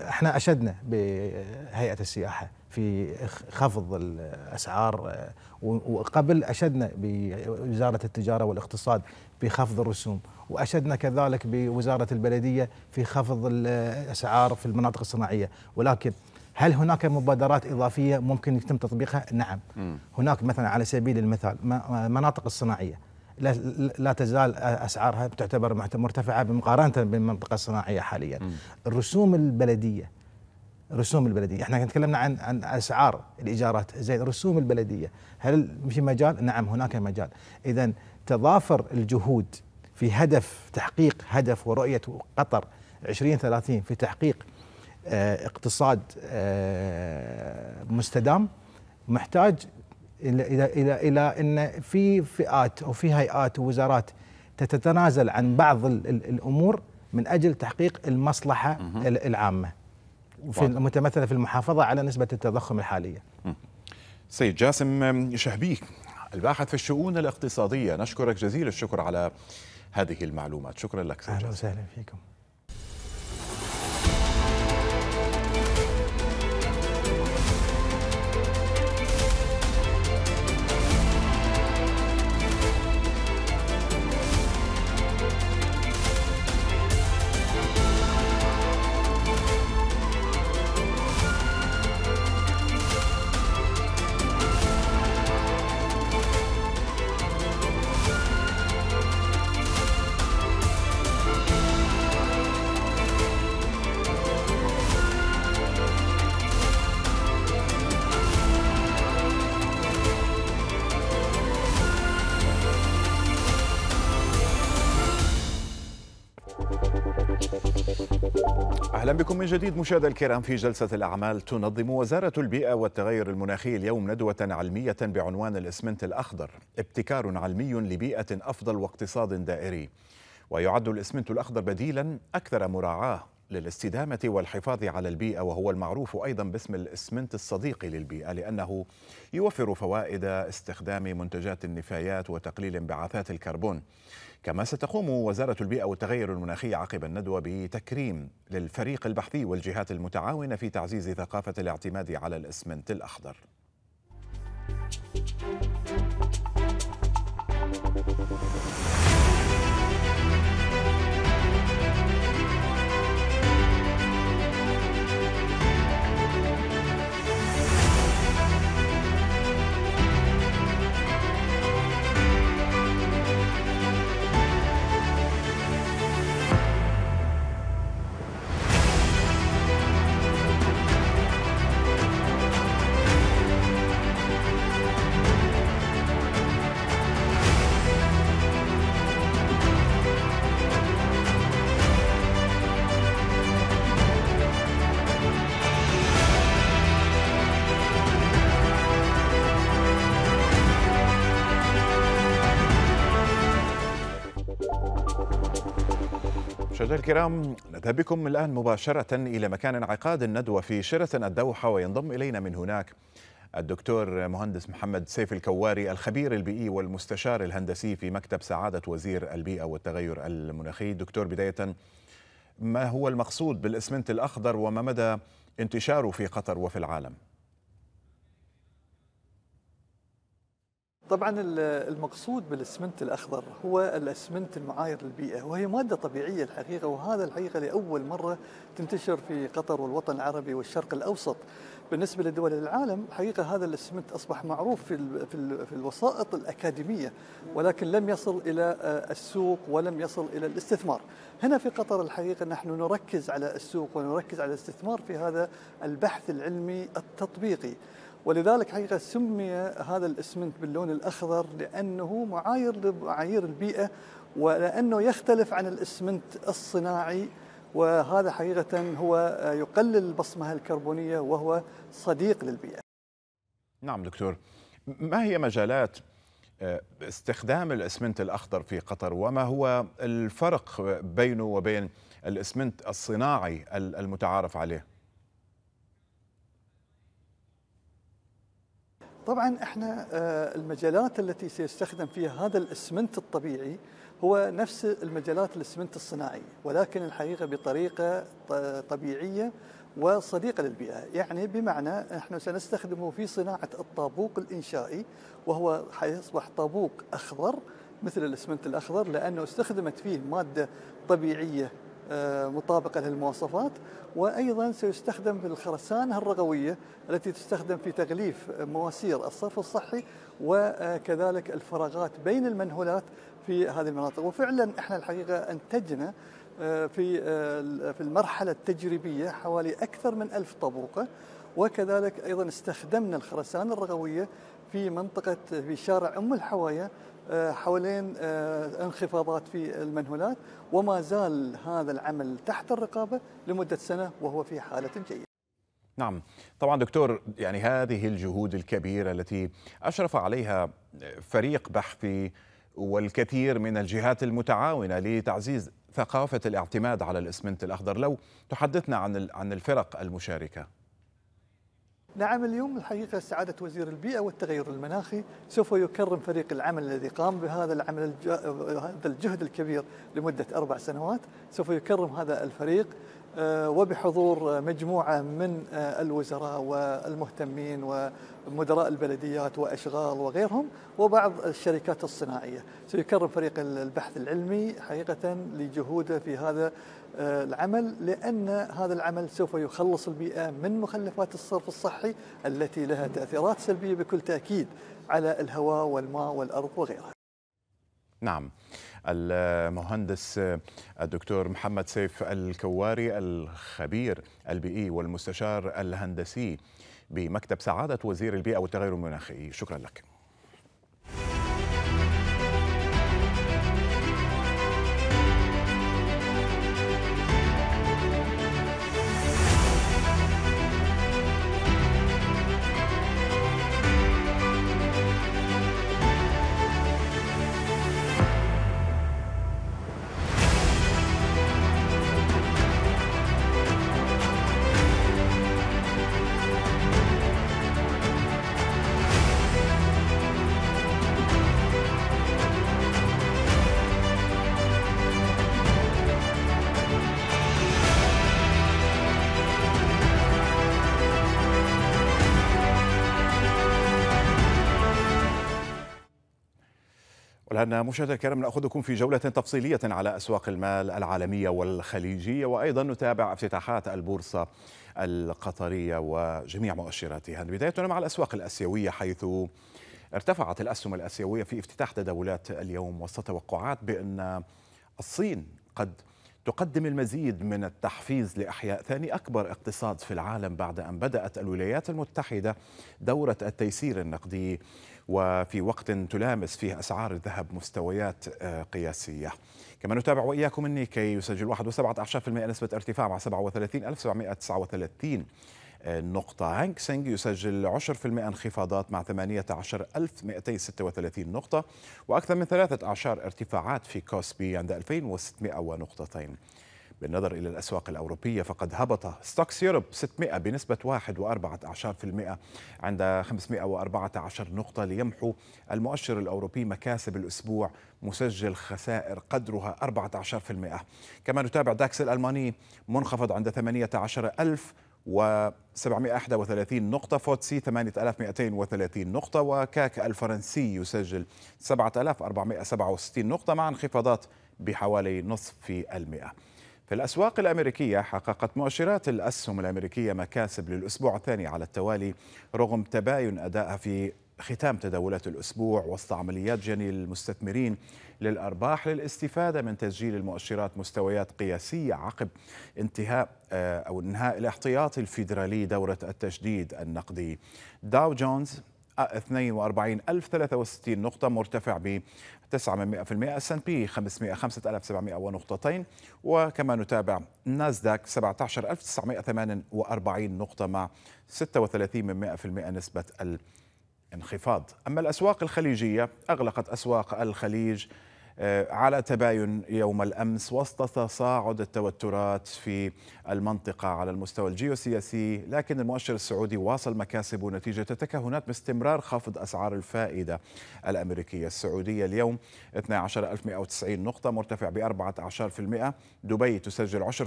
احنا اشدنا بهيئه السياحه في خفض الاسعار آه، وقبل اشدنا بوزاره التجاره والاقتصاد بخفض الرسوم واشدنا كذلك بوزاره البلديه في خفض الاسعار في المناطق الصناعيه ولكن هل هناك مبادرات اضافيه ممكن يتم تطبيقها؟ نعم. م. هناك مثلا على سبيل المثال مناطق الصناعيه لا, لا تزال اسعارها تعتبر مرتفعه بمقارنه بالمنطقه الصناعيه حاليا. م. الرسوم البلديه رسوم البلديه، احنا تكلمنا عن عن اسعار الايجارات، زين رسوم البلديه، هل في مجال؟ نعم هناك مجال، اذا تضافر الجهود في هدف تحقيق هدف ورؤيه قطر 2030 في تحقيق آه، اقتصاد آه، مستدام محتاج الى الى الى, إلى ان في فئات او في هيئات ووزارات تتنازل عن بعض الامور من اجل تحقيق المصلحه العامه. في المتمثله في المحافظه على نسبه التضخم الحاليه. سيد جاسم شهبيك الباحث في الشؤون الاقتصاديه نشكرك جزيل الشكر على هذه المعلومات شكرا لك سيد اهلا وسهلا فيكم جديد مشاهدي الكرام في جلسة الأعمال تنظم وزارة البيئة والتغير المناخي اليوم ندوة علمية بعنوان الإسمنت الأخضر ابتكار علمي لبيئة أفضل واقتصاد دائري ويعد الإسمنت الأخضر بديلا أكثر مراعاة للاستدامة والحفاظ على البيئة وهو المعروف أيضا باسم الإسمنت الصديقي للبيئة لأنه يوفر فوائد استخدام منتجات النفايات وتقليل انبعاثات الكربون كما ستقوم وزارة البيئة والتغير المناخي عقب الندوة بتكريم للفريق البحثي والجهات المتعاونة في تعزيز ثقافة الاعتماد على الإسمنت الأخضر مشاهدينا الكرام نذهب بكم الآن مباشرة إلى مكان انعقاد الندوة في شرة الدوحة وينضم إلينا من هناك الدكتور مهندس محمد سيف الكواري الخبير البيئي والمستشار الهندسي في مكتب سعادة وزير البيئة والتغير المناخي دكتور بداية ما هو المقصود بالإسمنت الأخضر وما مدى انتشاره في قطر وفي العالم؟ طبعا المقصود بالاسمنت الاخضر هو الاسمنت المعاير للبيئه وهي ماده طبيعيه الحقيقه وهذا الحقيقه لاول مره تنتشر في قطر والوطن العربي والشرق الاوسط بالنسبه لدول العالم حقيقه هذا الاسمنت اصبح معروف في في الوسائط الاكاديميه ولكن لم يصل الى آه، السوق ولم يصل الى الاستثمار هنا في قطر الحقيقه نحن نركز على السوق ونركز على الاستثمار في هذا البحث العلمي التطبيقي ولذلك حقيقه سمي هذا الاسمنت باللون الاخضر لانه معاير لمعايير البيئه ولانه يختلف عن الاسمنت الصناعي وهذا حقيقه هو يقلل البصمه الكربونيه وهو صديق للبيئه. نعم دكتور ما هي مجالات آه، استخدام الاسمنت الاخضر في قطر وما هو الفرق بينه وبين الاسمنت الصناعي المتعارف عليه؟ طبعا احنا آه، المجالات التي سيستخدم فيها هذا الاسمنت الطبيعي هو نفس المجالات الاسمنت الصناعي ولكن الحقيقه بطريقه طبيعيه وصديقه للبيئه، يعني بمعنى احنا سنستخدمه في صناعه الطابوق الانشائي وهو حيصبح طابوق اخضر مثل الاسمنت الاخضر لانه استخدمت فيه ماده طبيعيه آه، مطابقة للمواصفات وأيضا سيستخدم في الخرسانة الرغوية التي تستخدم في تغليف مواسير الصرف الصحي وكذلك الفراغات بين المنهولات في هذه المناطق وفعلا احنا الحقيقة أنتجنا آه، في آه، في المرحلة التجريبية حوالي أكثر من ألف طبوقة وكذلك أيضا استخدمنا الخرسانة الرغوية في منطقة في شارع أم الحوايا آه، حوالين آه، انخفاضات في المنهولات وما زال هذا العمل تحت الرقابة لمدة سنة وهو في حالة جيدة نعم طبعا دكتور يعني هذه الجهود الكبيرة التي أشرف عليها فريق بحثي والكثير من الجهات المتعاونة لتعزيز ثقافة الاعتماد على الإسمنت الأخضر لو تحدثنا عن عن الفرق المشاركة نعم اليوم الحقيقة سعادة وزير البيئة والتغير المناخي سوف يكرم فريق العمل الذي قام بهذا العمل هذا الجهد الكبير لمدة أربع سنوات سوف يكرم هذا الفريق آه، وبحضور مجموعة من آه، الوزراء والمهتمين ومدراء البلديات وأشغال وغيرهم وبعض الشركات الصناعية سيكرم فريق البحث العلمي حقيقة لجهوده في هذا آه، العمل لأن هذا العمل سوف يخلص البيئة من مخلفات الصرف الصحي التي لها تأثيرات سلبية بكل تأكيد على الهواء والماء والأرض وغيرها نعم المهندس الدكتور محمد سيف الكواري الخبير البيئي والمستشار الهندسي بمكتب سعادة وزير البيئة والتغير المناخي شكرا لك الآن مشاهدينا الكرام نأخذكم في جولة تفصيلية على أسواق المال العالمية والخليجية وأيضا نتابع افتتاحات البورصة القطرية وجميع مؤشراتها بداية مع الأسواق الأسيوية حيث ارتفعت الأسهم الأسيوية في افتتاح تداولات اليوم وسط توقعات بأن الصين قد تقدم المزيد من التحفيز لإحياء ثاني أكبر اقتصاد في العالم بعد أن بدأت الولايات المتحدة دورة التيسير النقدي وفي وقت تلامس فيه أسعار الذهب مستويات آه، قياسية كما نتابع وإياكم كي يسجل 1.7% نسبة ارتفاع مع 37739 آه، نقطة هانك سينج يسجل 10% انخفاضات مع 18236 نقطة وأكثر من ثلاثة أعشار ارتفاعات في كوسبي عند 2600 ونقطتين بالنظر إلى الأسواق الأوروبية فقد هبط ستوكس يوروب 600 بنسبة 1.4% عند 514 نقطة ليمحو المؤشر الأوروبي مكاسب الأسبوع مسجل خسائر قدرها 14% كما نتابع داكس الألماني منخفض عند ألف و731 نقطة فوتسي 8230 نقطة وكاك الفرنسي يسجل 7467 نقطة مع انخفاضات بحوالي نصف في المئة في الأسواق الأمريكية حققت مؤشرات الأسهم الأمريكية مكاسب للأسبوع الثاني على التوالي رغم تباين أدائها في ختام تداولات الأسبوع وسط عمليات جني المستثمرين للأرباح للاستفادة من تسجيل المؤشرات مستويات قياسية عقب انتهاء آه، أو انهاء الاحتياطي الفيدرالي دورة التشديد النقدي داو جونز 42063 نقطة مرتفع ب 9% اس ان بي 500 5700 ونقطتين وكما نتابع ناسداك 17948 نقطة مع 36 من 100% نسبة الانخفاض أما الأسواق الخليجية أغلقت أسواق الخليج آه، على تباين يوم الامس وسط تصاعد التوترات في المنطقه على المستوى الجيوسياسي، لكن المؤشر السعودي واصل مكاسبه نتيجه تكهنات باستمرار خفض اسعار الفائده الامريكيه، السعوديه اليوم 12190 نقطه مرتفع ب 14%، دبي تسجل 10%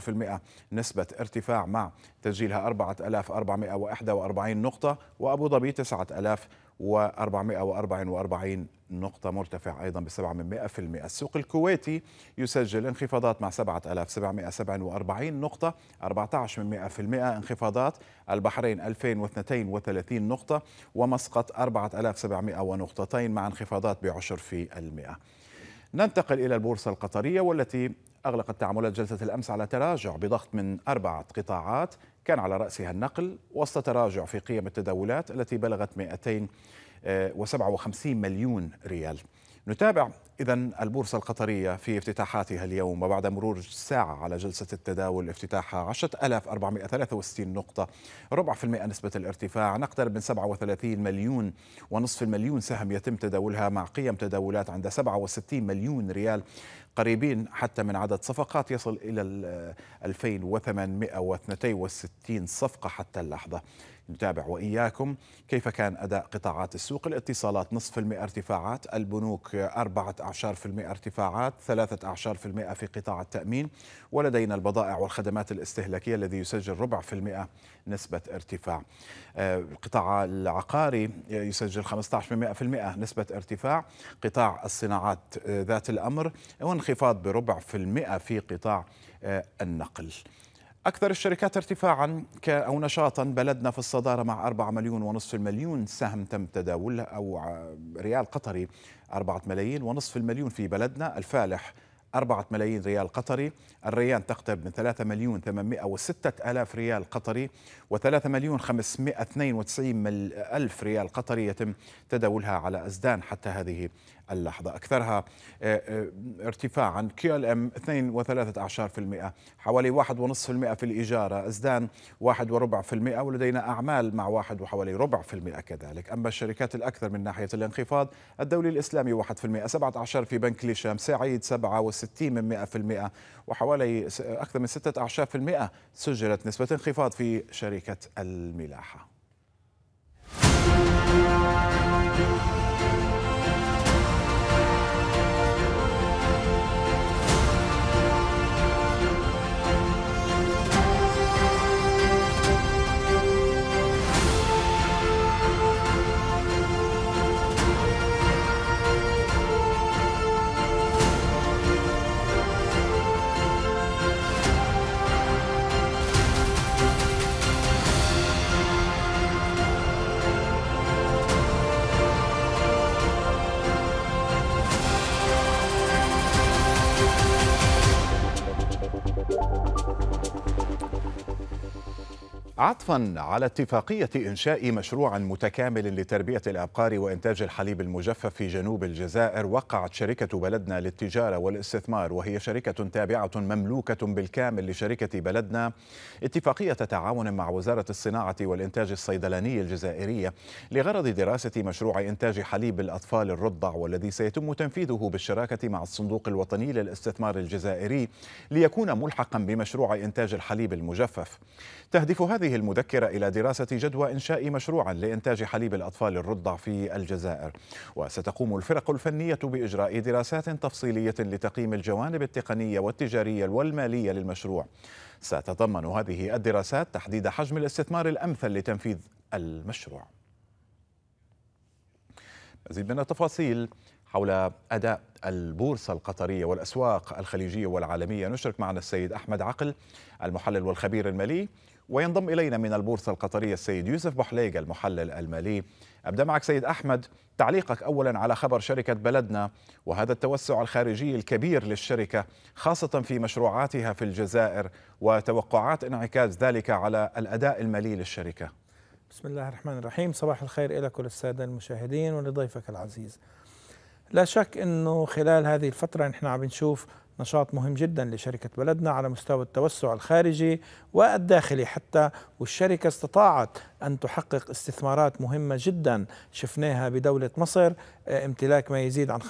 نسبه ارتفاع مع تسجيلها 4441 نقطه وابو ظبي 9000 و444 نقطة مرتفع أيضا 7 من 100% السوق الكويتي يسجل انخفاضات مع 7747 نقطة 14 من 100% انخفاضات البحرين 2232 نقطة ومسقط 4700 ونقطتين مع انخفاضات بعشر في المئة ننتقل إلى البورصة القطرية والتي أغلقت تعاملات جلسة الأمس على تراجع بضغط من أربعة قطاعات كان على رأسها النقل وسط تراجع في قيم التداولات التي بلغت 257 مليون ريال نتابع إذا البورصة القطرية في افتتاحاتها اليوم وبعد مرور ساعة على جلسة التداول افتتاحها 10463 نقطة ربع في المئة نسبة الارتفاع نقترب من 37 مليون ونصف المليون سهم يتم تداولها مع قيم تداولات عند 67 مليون ريال قريبين حتى من عدد صفقات يصل إلى 2862 آه، صفقة حتى اللحظة نتابع وإياكم كيف كان أداء قطاعات السوق الاتصالات نصف المئة ارتفاعات البنوك أربعة أعشار في المئة ارتفاعات ثلاثة أعشار في المئة في قطاع التأمين ولدينا البضائع والخدمات الاستهلاكية الذي يسجل ربع في المئة نسبة ارتفاع القطاع آه، العقاري يسجل 15 في المئة نسبة ارتفاع قطاع الصناعات آه، ذات الأمر وانخفاض بربع في المئة في قطاع آه، النقل أكثر الشركات ارتفاعا أو نشاطا بلدنا في الصدارة مع 4 مليون ونصف المليون سهم تم تداوله أو ريال قطري 4 ملايين ونصف المليون في بلدنا الفالح 4 ملايين ريال قطري الريان تقترب من 3 مليون 806 ألاف ريال قطري و3 مليون 592 ألف ريال قطري يتم تداولها على أسدان حتى هذه اللحظة أكثرها آه، آه، ارتفاعا كي ال ام 2.3% حوالي 1.5% في الإيجارة أزدان 1.4% ولدينا أعمال مع 1 وحوالي ربع في المئة كذلك أما الشركات الأكثر من ناحية الانخفاض الدولي الإسلامي 1% 17 في بنك ليشام سعيد 67 من وحوالي أكثر من 16% سجلت نسبة انخفاض في شركة الملاحة عطفا على اتفاقية إنشاء مشروع متكامل لتربية الأبقار وإنتاج الحليب المجفف في جنوب الجزائر وقعت شركة بلدنا للتجارة والاستثمار وهي شركة تابعة مملوكة بالكامل لشركة بلدنا اتفاقية تعاون مع وزارة الصناعة والإنتاج الصيدلاني الجزائرية لغرض دراسة مشروع إنتاج حليب الأطفال الرضع والذي سيتم تنفيذه بالشراكة مع الصندوق الوطني للاستثمار الجزائري ليكون ملحقا بمشروع إنتاج الحليب المجفف تهدف هذه هذه المذكرة إلى دراسة جدوى إنشاء مشروع لإنتاج حليب الأطفال الرضع في الجزائر وستقوم الفرق الفنية بإجراء دراسات تفصيلية لتقييم الجوانب التقنية والتجارية والمالية للمشروع ستتضمن هذه الدراسات تحديد حجم الاستثمار الأمثل لتنفيذ المشروع مزيد من التفاصيل حول أداء البورصة القطرية والأسواق الخليجية والعالمية نشرك معنا السيد أحمد عقل المحلل والخبير المالي وينضم إلينا من البورصة القطرية السيد يوسف بحليقة المحلل المالي أبدأ معك سيد أحمد تعليقك أولا على خبر شركة بلدنا وهذا التوسع الخارجي الكبير للشركة خاصة في مشروعاتها في الجزائر وتوقعات انعكاس ذلك على الأداء المالي للشركة بسم الله الرحمن الرحيم صباح الخير لك وللسادة المشاهدين ولضيفك العزيز لا شك أنه خلال هذه الفترة نحن عم نشوف نشاط مهم جدا لشركة بلدنا على مستوى التوسع الخارجي والداخلي حتى والشركة استطاعت أن تحقق استثمارات مهمة جدا شفناها بدولة مصر آه، امتلاك ما يزيد عن 15%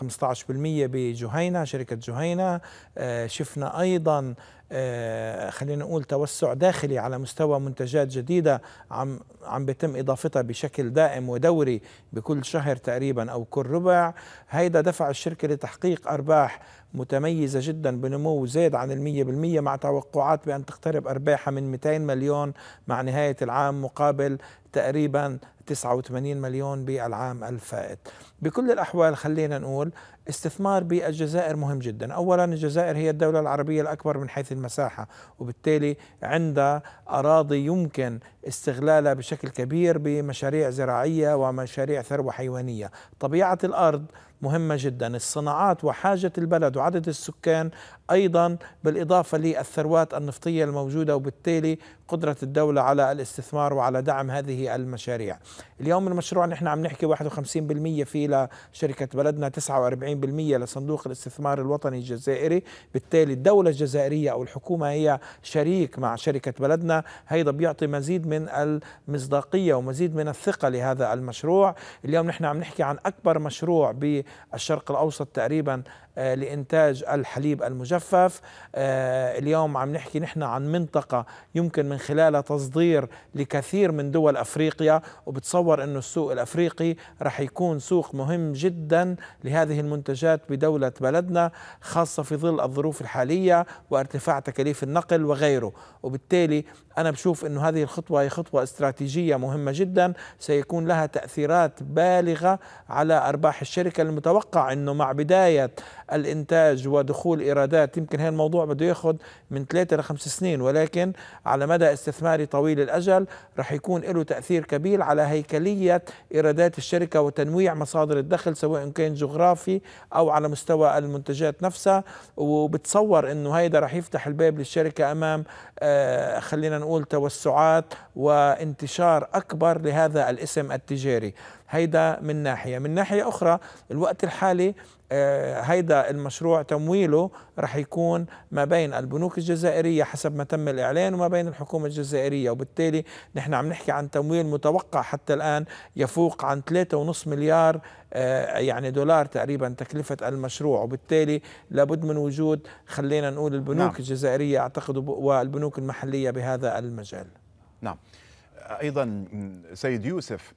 بجهينة شركة جهينة آه، شفنا أيضا آه، خلينا نقول توسع داخلي على مستوى منتجات جديده عم عم بيتم اضافتها بشكل دائم ودوري بكل شهر تقريبا او كل ربع هيدا دفع الشركه لتحقيق ارباح متميزة جدا بنمو زيد عن المية بالمية مع توقعات بأن تقترب أرباحها من 200 مليون مع نهاية العام مقابل تقريبا 89 مليون بالعام الفائت بكل الأحوال خلينا نقول استثمار بالجزائر مهم جدا أولا الجزائر هي الدولة العربية الأكبر من حيث المساحة وبالتالي عندها أراضي يمكن استغلالها بشكل كبير بمشاريع زراعية ومشاريع ثروة حيوانية طبيعة الأرض مهمة جدا الصناعات وحاجة البلد وعدد السكان أيضا بالإضافة للثروات النفطية الموجودة وبالتالي قدرة الدولة على الاستثمار وعلى دعم هذه المشاريع اليوم المشروع نحن عم نحكي 51% فيه إلى شركة بلدنا 49% لصندوق الاستثمار الوطني الجزائري بالتالي الدولة الجزائرية أو الحكومة هي شريك مع شركة بلدنا هيدا بيعطي مزيد من المصداقية ومزيد من الثقة لهذا المشروع اليوم نحن عم نحكي عن أكبر مشروع بالشرق الأوسط تقريبا آه، لإنتاج الحليب المجفف آه، اليوم عم نحكي نحن عن منطقة يمكن من خلالها تصدير لكثير من دول أفريقيا وبتصور أنه السوق الأفريقي رح يكون سوق مهم جدا لهذه المنتجات بدولة بلدنا خاصة في ظل الظروف الحالية وارتفاع تكاليف النقل وغيره وبالتالي أنا بشوف أنه هذه الخطوة هي خطوة استراتيجية مهمة جدا سيكون لها تأثيرات بالغة على أرباح الشركة المتوقع أنه مع بداية الانتاج ودخول ايرادات يمكن هذا الموضوع بده ياخذ من ثلاثة لخمس سنين ولكن على مدى استثماري طويل الاجل رح يكون له تاثير كبير على هيكليه ايرادات الشركه وتنويع مصادر الدخل سواء كان جغرافي او على مستوى المنتجات نفسها وبتصور انه هيدا رح يفتح الباب للشركه امام آه، خلينا نقول توسعات وانتشار اكبر لهذا الاسم التجاري هيدا من ناحيه من ناحيه اخرى الوقت الحالي آه، هيدا المشروع تمويله رح يكون ما بين البنوك الجزائرية حسب ما تم الإعلان وما بين الحكومة الجزائرية وبالتالي نحن عم نحكي عن تمويل متوقع حتى الآن يفوق عن 3.5 مليار آه، يعني دولار تقريبا تكلفة المشروع وبالتالي لابد من وجود خلينا نقول البنوك نعم. الجزائرية أعتقد والبنوك المحلية بهذا المجال نعم أيضا سيد يوسف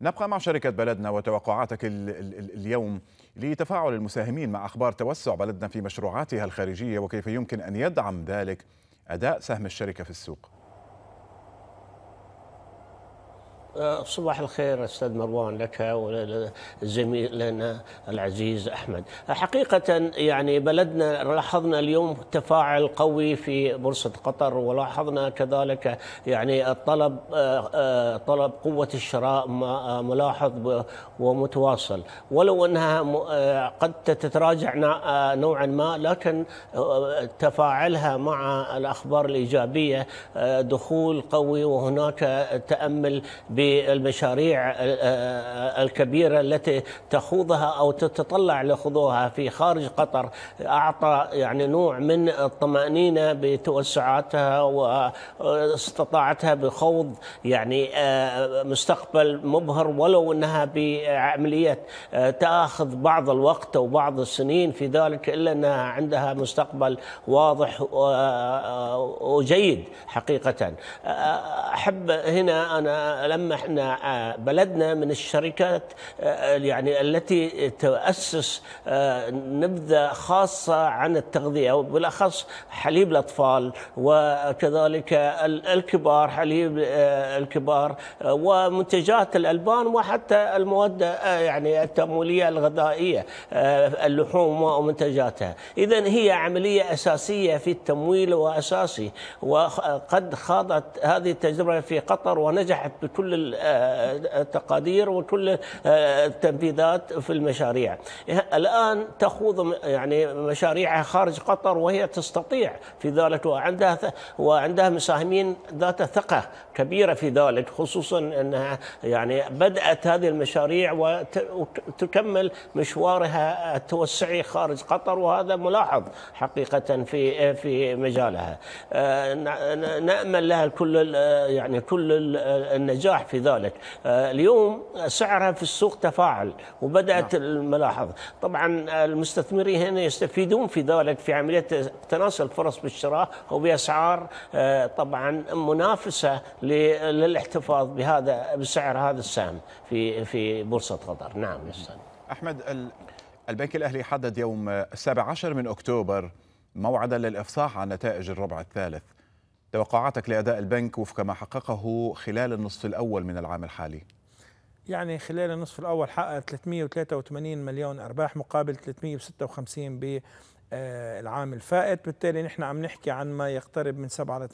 نبقى مع شركة بلدنا وتوقعاتك اليوم لتفاعل المساهمين مع أخبار توسع بلدنا في مشروعاتها الخارجية وكيف يمكن أن يدعم ذلك أداء سهم الشركة في السوق آه، صباح الخير استاذ مروان لك ولزميلنا العزيز احمد. حقيقه يعني بلدنا لاحظنا اليوم تفاعل قوي في بورصه قطر ولاحظنا كذلك يعني الطلب آه، آه، طلب قوه الشراء ملاحظ ومتواصل ولو انها قد تتراجع نوعا ما لكن تفاعلها مع الاخبار الايجابيه دخول قوي وهناك تامل ب بالمشاريع الكبيرة التي تخوضها أو تتطلع لخوضها في خارج قطر أعطى يعني نوع من الطمأنينة بتوسعاتها واستطاعتها بخوض يعني آه، مستقبل مبهر ولو أنها بعملية آه، تأخذ بعض الوقت أو بعض السنين في ذلك إلا أنها عندها مستقبل واضح آه، وجيد حقيقة أحب هنا أنا لما احنا آه، بلدنا من الشركات آه، آه، يعني التي تؤسس نبذه خاصه عن التغذيه وبالاخص حليب الاطفال وكذلك الكبار حليب الكبار ومنتجات الالبان وحتى المواد يعني التمويليه الغذائيه اللحوم ومنتجاتها اذا هي عمليه اساسيه في التمويل واساسي وقد خاضت هذه التجربه في قطر ونجحت بكل التقادير آه، آه، وكل التنفيذات آه، في المشاريع الآن تخوض يعني مشاريعها خارج قطر وهي تستطيع في ذلك وعندها وعندها مساهمين ذات ثقة كبيرة في ذلك خصوصا أنها يعني بدأت هذه المشاريع وتكمل مشوارها التوسعي خارج قطر وهذا ملاحظ حقيقة في في مجالها نأمل لها كل يعني كل النجاح في ذلك آه، اليوم سعرها في السوق تفاعل وبدأت نعم. الملاحظ طبعا المستثمرين هنا يستفيدون في ذلك في عملية تناسل الفرص بالشراء وبأسعار آه، طبعا منافسة للاحتفاظ بهذا بسعر هذا السهم في في بورصة قطر نعم أحمد البنك الأهلي حدد يوم 17 من أكتوبر موعدا للإفصاح عن نتائج الربع الثالث توقعاتك لأداء البنك وفق ما حققه خلال النصف الأول من العام الحالي يعني خلال النصف الأول حقق 383 مليون أرباح مقابل 356 ب آه، العام الفائت بالتالي نحن عم نحكي عن ما يقترب من 7 ل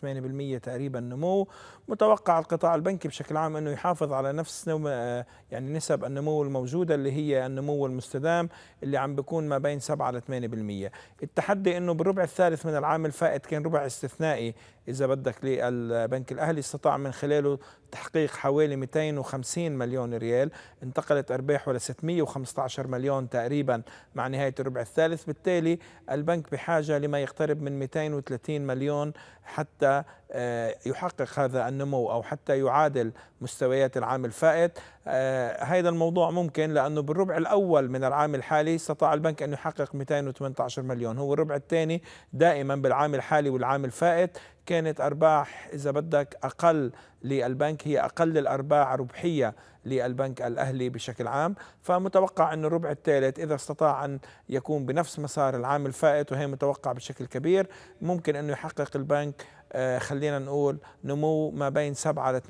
8% تقريبا نمو متوقع القطاع البنكي بشكل عام أنه يحافظ على نفس آه، يعني نسب النمو الموجودة اللي هي النمو المستدام اللي عم بيكون ما بين 7 ل 8% التحدي أنه بالربع الثالث من العام الفائت كان ربع استثنائي إذا بدك للبنك الأهلي استطاع من خلاله تحقيق حوالي 250 مليون ريال انتقلت أرباحه ل 615 مليون تقريبا مع نهاية الربع الثالث بالتالي البنك بحاجة لما يقترب من 230 مليون حتى آه، يحقق هذا النمو أو حتى يعادل مستويات العام الفائت آه، هذا الموضوع ممكن لأنه بالربع الأول من العام الحالي استطاع البنك أن يحقق 218 مليون هو الربع الثاني دائما بالعام الحالي والعام الفائت كانت أرباح إذا بدك أقل للبنك هي أقل الأرباح ربحية للبنك الأهلي بشكل عام فمتوقع أن الربع الثالث إذا استطاع أن يكون بنفس مسار العام الفائت وهي متوقع بشكل كبير ممكن أنه يحقق البنك آه، خلينا نقول نمو ما بين 7 ل 8%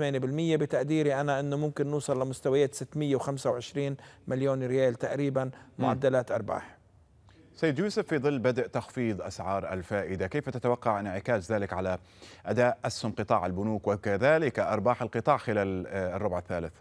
بتقديري انا انه ممكن نوصل لمستويات 625 مليون ريال تقريبا معدلات ارباح سيد يوسف في ظل بدء تخفيض أسعار الفائدة كيف تتوقع انعكاس ذلك على أداء أسهم قطاع البنوك وكذلك أرباح القطاع خلال آه، الربع الثالث؟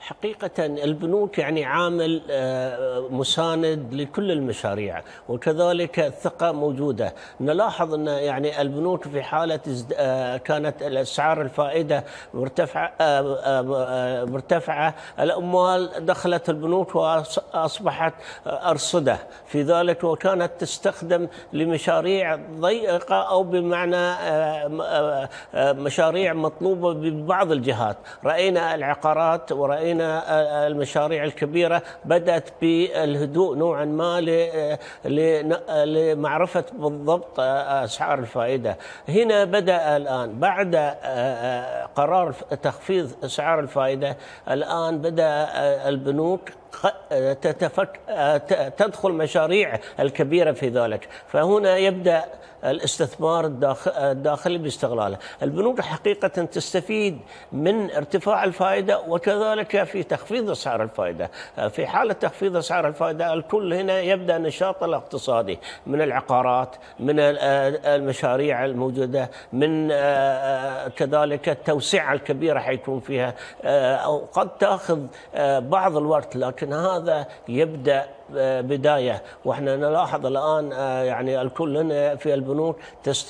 حقيقة البنوك يعني عامل آه، مساند لكل المشاريع وكذلك الثقة موجودة نلاحظ أن يعني البنوك في حالة آه، كانت الأسعار الفائدة مرتفعة آه، مرتفعة الأموال دخلت البنوك وأصبحت أرصدة في ذلك وكانت تستخدم لمشاريع ضيقة أو بمعنى مشاريع مطلوبة ببعض الجهات رأينا العقارات ورأينا راينا المشاريع الكبيرة بدأت بالهدوء نوعا ما لمعرفة بالضبط أسعار الفائدة هنا بدأ الآن بعد قرار تخفيض أسعار الفائدة الآن بدأ البنوك تتفك... تدخل مشاريع الكبيرة في ذلك فهنا يبدأ الاستثمار الداخلي باستغلاله البنوك حقيقة تستفيد من ارتفاع الفائدة وكذلك في تخفيض أسعار الفائدة في حالة تخفيض أسعار الفائدة الكل هنا يبدأ نشاط الاقتصادي من العقارات من آه، المشاريع الموجودة من آه، آه، كذلك التوسعة الكبيرة حيكون فيها أو قد تأخذ بعض الوقت لكن هذا يبدأ بدايه واحنا نلاحظ الان آه، يعني الكل في البنوك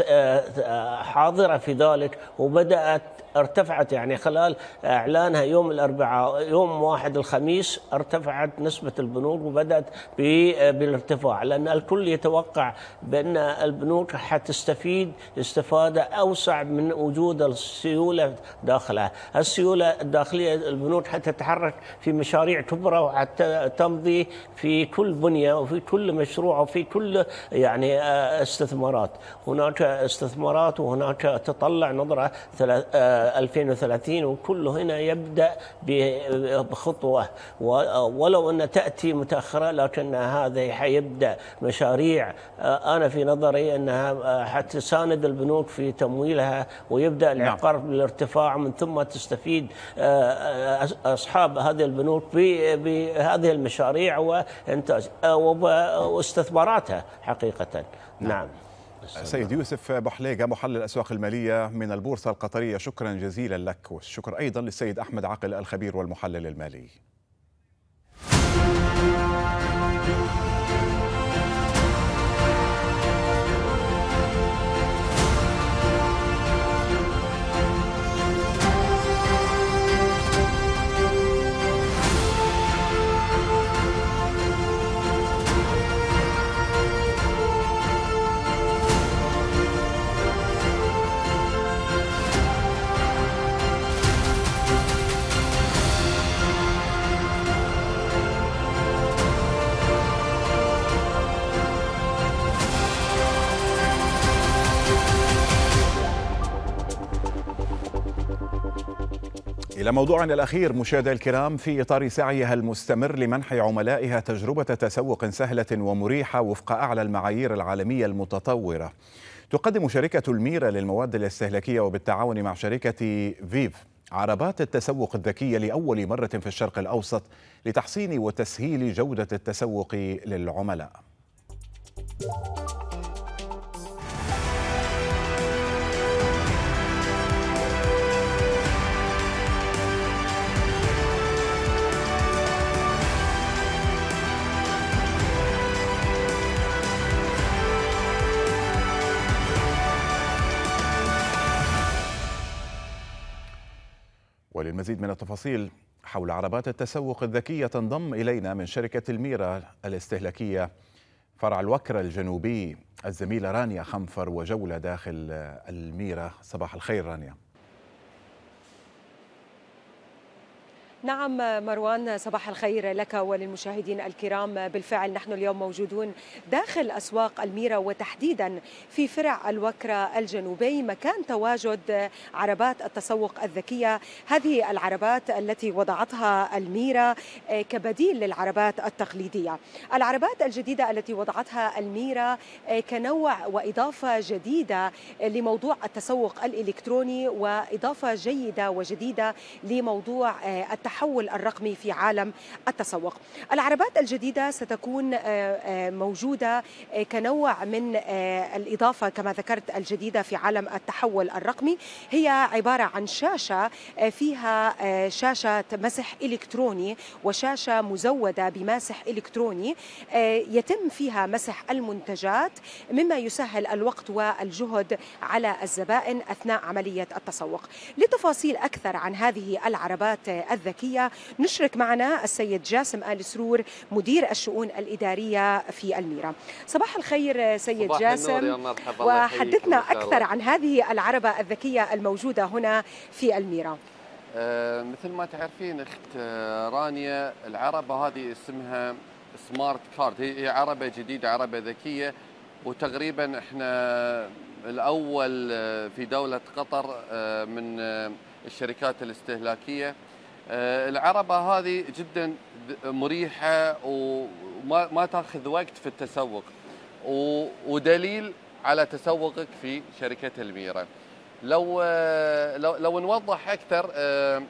آه، آه، حاضره في ذلك وبدات ارتفعت يعني خلال اعلانها يوم الاربعاء يوم واحد الخميس ارتفعت نسبه البنوك وبدات بالارتفاع لان الكل يتوقع بان البنوك حتستفيد استفاده اوسع من وجود السيوله داخلها، السيوله الداخليه البنوك حتتحرك في مشاريع كبرى وحتى تمضي في كل بنيه وفي كل مشروع وفي كل يعني آه، استثمارات، هناك استثمارات وهناك تطلع نظره ثلاث آه، 2030 وكله هنا يبدأ بخطوة ولو أن تأتي متأخرة لكن هذا حيبدأ مشاريع أنا في نظري أنها حتساند البنوك في تمويلها ويبدأ نعم. العقار بالارتفاع من ثم تستفيد أصحاب هذه البنوك بهذه المشاريع وإنتاج واستثماراتها حقيقة نعم, نعم. سيد يوسف بحليقة محلل الأسواق المالية من البورصة القطرية شكرا جزيلا لك والشكر أيضا للسيد أحمد عقل الخبير والمحلل المالي إلى موضوعنا الأخير مشاهدي الكرام في إطار سعيها المستمر لمنح عملائها تجربة تسوق سهلة ومريحة وفق أعلى المعايير العالمية المتطورة تقدم شركة الميرة للمواد الاستهلاكية وبالتعاون مع شركة فيف عربات التسوق الذكية لأول مرة في الشرق الأوسط لتحسين وتسهيل جودة التسوق للعملاء. وللمزيد من التفاصيل حول عربات التسوق الذكية تنضم إلينا من شركة الميرا الاستهلاكية فرع الوكرة الجنوبي الزميلة رانيا خنفر وجولة داخل الميرا صباح الخير رانيا نعم مروان صباح الخير لك وللمشاهدين الكرام بالفعل نحن اليوم موجودون داخل أسواق الميرة وتحديدا في فرع الوكرة الجنوبي مكان تواجد عربات التسوق الذكية هذه العربات التي وضعتها الميرة آه، كبديل للعربات التقليدية العربات الجديدة التي وضعتها الميرة آه، كنوع وإضافة جديدة آه، لموضوع التسوق الإلكتروني وإضافة جيدة وجديدة لموضوع التحديد التحول الرقمي في عالم التسوق العربات الجديدة ستكون آه، آه، موجودة آه، كنوع من الإضافة كما ذكرت الجديدة في عالم التحول الرقمي هي عبارة عن شاشة فيها شاشة مسح إلكتروني وشاشة مزودة بماسح إلكتروني يتم فيها مسح المنتجات مما يسهل الوقت والجهد على الزبائن أثناء عملية التسوق لتفاصيل أكثر عن هذه العربات الذكية الملكية نشرك معنا السيد جاسم آل سرور مدير الشؤون الإدارية في الميرة صباح الخير سيد صباح جاسم وحدثنا أكثر عن هذه العربة الذكية الموجودة هنا في الميرة آه، مثل ما تعرفين اخت آه، رانيا العربه هذه اسمها سمارت كارد هي عربه جديده عربه ذكيه وتقريبا احنا الاول آه، في دوله قطر من الشركات الاستهلاكيه آه، العربه هذه جدا مريحه وما ما تاخذ وقت في التسوق ودليل على تسوقك في شركه الميره لو آه، لو, لو نوضح اكثر آه،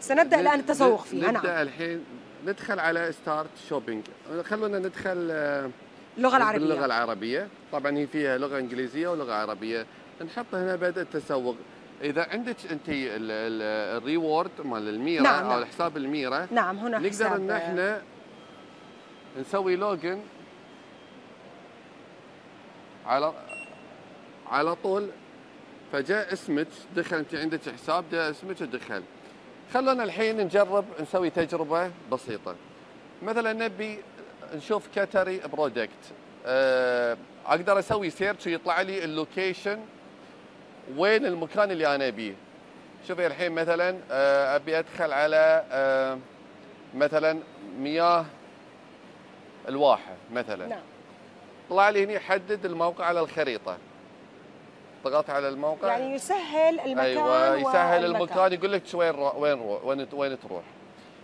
سنبدا الان التسوق فيه نعم. نبدا نعم. الحين ندخل على ستارت شوبينج خلونا ندخل اللغه العربيه اللغه العربيه طبعا هي فيها لغه انجليزيه ولغه عربيه نحط هنا بدء التسوق اذا عندك انت الريورد مال الميره نعم،, نعم او حساب الميره نعم هنا نقدر ان آه. احنا نسوي لوجن على على طول فجاء اسمك دخل انت عندك حساب جاء اسمك ودخل خلونا الحين نجرب نسوي تجربه بسيطه مثلا نبي نشوف كاتري آه، برودكت اقدر اسوي سيرش ويطلع لي اللوكيشن وين المكان اللي انا بيه شوفي الحين مثلا آه، ابي ادخل على آه، مثلا مياه الواحه مثلا نعم طلع لي هنا حدد الموقع على الخريطه ضغطت على الموقع يعني يسهل المكان ايوه يسهل المكان يقول لك وين وين وين وين تروح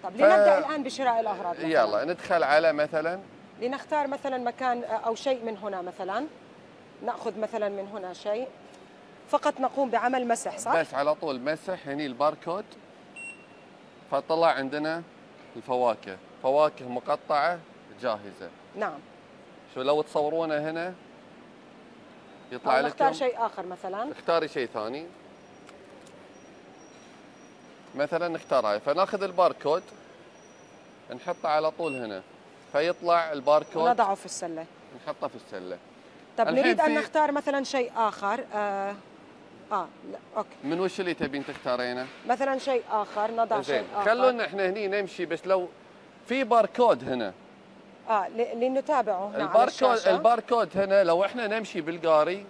طب لنبدا ف... الان بشراء الاغراض مثلاً. يلا ندخل على مثلا لنختار مثلا مكان آه، او شيء من هنا مثلا ناخذ مثلا من هنا شيء فقط نقوم بعمل مسح صح؟ بس على طول مسح هني يعني الباركود فطلع عندنا الفواكه فواكه مقطعة جاهزة نعم شو لو تصورونه هنا يطلع لك اختار شيء آخر مثلا اختاري شيء ثاني مثلا نختار هاي فناخذ الباركود نحطه على طول هنا فيطلع الباركود ونضعه في السله نحطه في السله طب نريد ان نختار مثلا شيء اخر آه اه لا اوكي من وش اللي تبين تختارينه؟ مثلا شيء اخر نضع شيء اخر خلونا احنا هني نمشي بس لو في باركود هنا اه لنتابعه هنا الباركود الباركود هنا لو احنا نمشي بالقاري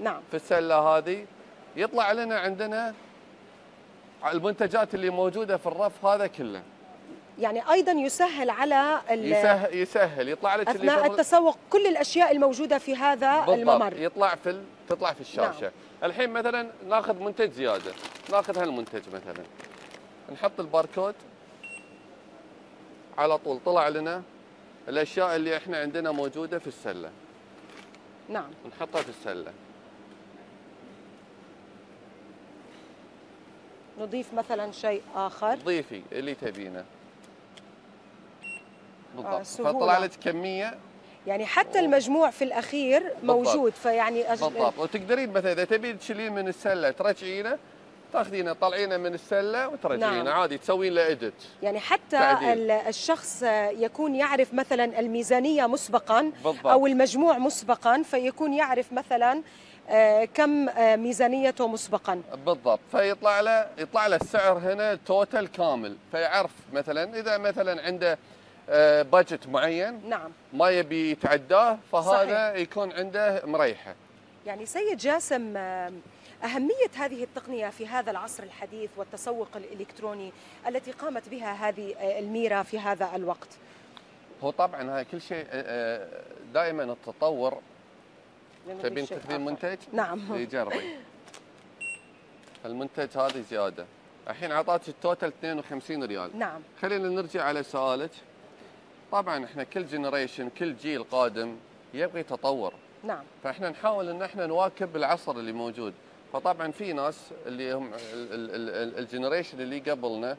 نعم في السله هذه يطلع لنا عندنا المنتجات اللي موجوده في الرف هذا كله يعني ايضا يسهل على يسهل يسهل يطلع لك اثناء التسوق كل الاشياء الموجوده في هذا بالضبط الممر يطلع في تطلع في الشاشه نعم. الحين مثلا ناخذ منتج زياده ناخذ هالمنتج مثلا نحط الباركود على طول طلع لنا الاشياء اللي احنا عندنا موجوده في السله نعم نحطها في السله نضيف مثلا شيء اخر ضيفي اللي تبينه بالضبط آه فطلع لك كميه يعني حتى المجموع في الاخير موجود فيعني أجل... بالضبط وتقدرين مثلا اذا تبي تشيلين من السله ترجعينه تاخذينه طالعينه من السله وترجعينه نعم. عادي تسوين له ادت يعني حتى تعديل. الشخص يكون يعرف مثلا الميزانيه مسبقا بالضبط. او المجموع مسبقا فيكون يعرف مثلا آه، كم آه، ميزانيته مسبقا بالضبط فيطلع له يطلع له السعر هنا توتال كامل فيعرف مثلا اذا مثلا عنده بجت آه، معين نعم ما يبي يتعداه فهذا صحيح. يكون عنده مريحه يعني سيد جاسم آه، أهمية هذه التقنية في هذا العصر الحديث والتسوق الإلكتروني التي قامت بها هذه آه، الميرا في هذا الوقت هو طبعا هاي كل شيء دائما التطور تبين تاخذين منتج؟ نعم يجربي إيه، المنتج هذا زياده الحين اعطاك التوتل 52 ريال نعم خلينا نرجع على سؤالك طبعا احنا كل جنريشن كل جيل قادم يبغي تطور نعم فاحنا نحاول ان احنا نواكب العصر اللي موجود فطبعا في ناس اللي هم الجنريشن اللي قبلنا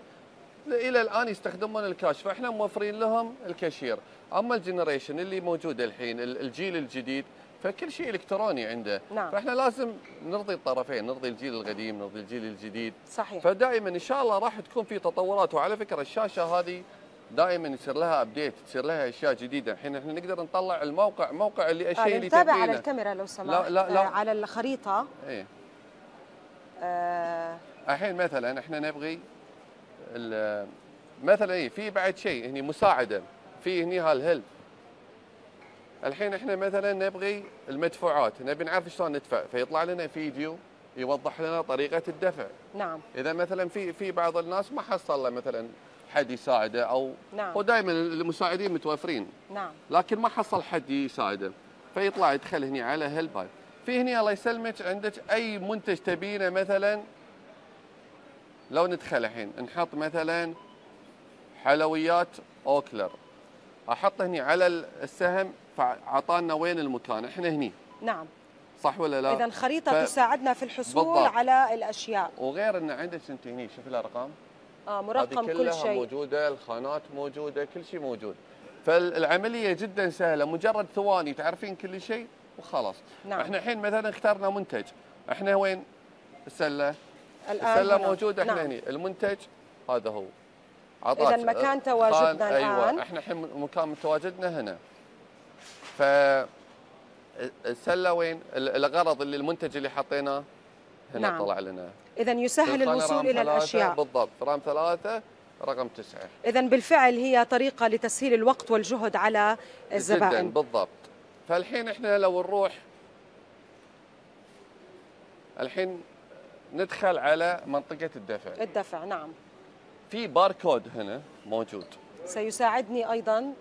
الى الان يستخدمون الكاش فاحنا موفرين لهم الكاشير اما الجنريشن اللي موجود الحين الجيل الجديد فكل شيء الكتروني عنده نعم. فاحنا لازم نرضي الطرفين نرضي الجيل القديم نرضي الجيل الجديد صحيح فدائما ان شاء الله راح تكون في تطورات وعلى فكره الشاشه هذه دائما يصير لها ابديت تصير لها اشياء جديده الحين احنا نقدر نطلع الموقع موقع اللي الشيء آه، اللي نتابع على الكاميرا لو سمحت لا لا لا. آه على الخريطه ايه آه الحين مثلا احنا نبغي مثلا ايه في بعد شيء هني مساعده في هني هالهل الحين احنا مثلا نبغي المدفوعات نبي نعرف شلون ندفع فيطلع لنا فيديو يوضح لنا طريقه الدفع نعم اذا مثلا في في بعض الناس ما حصل له مثلا حد يساعده او نعم. هو دائما المساعدين متوفرين نعم لكن ما حصل حد يساعده فيطلع يدخل هنا على هالبايب في هنا الله يسلمك عندك اي منتج تبينه مثلا لو ندخل الحين نحط مثلا حلويات اوكلر احط هنا على السهم فاعطانا وين المكان احنا هني نعم صح ولا لا اذا خريطه ف... تساعدنا في الحصول بالضبط. على الاشياء وغير ان عندك انت هني شوف الارقام آه مرقم كل شيء موجوده الخانات موجوده كل شيء موجود فالعمليه جدا سهله مجرد ثواني تعرفين كل شيء وخلاص نعم. احنا الحين مثلا اخترنا منتج احنا وين السله الآن السله هنا. موجوده احنا نعم. هنا المنتج هذا هو اذا مكان تواجدنا أيوة. الان ايوه احنا الحين مكان تواجدنا هنا ف السله وين الغرض اللي المنتج اللي حطيناه هنا نعم. طلع لنا اذا يسهل الوصول الى الاشياء بالضبط رقم ثلاثة رقم تسعة اذا بالفعل هي طريقه لتسهيل الوقت والجهد على الزبائن جدا بالضبط فالحين احنا لو نروح الحين ندخل على منطقه الدفع الدفع نعم في باركود هنا موجود سيساعدني ايضا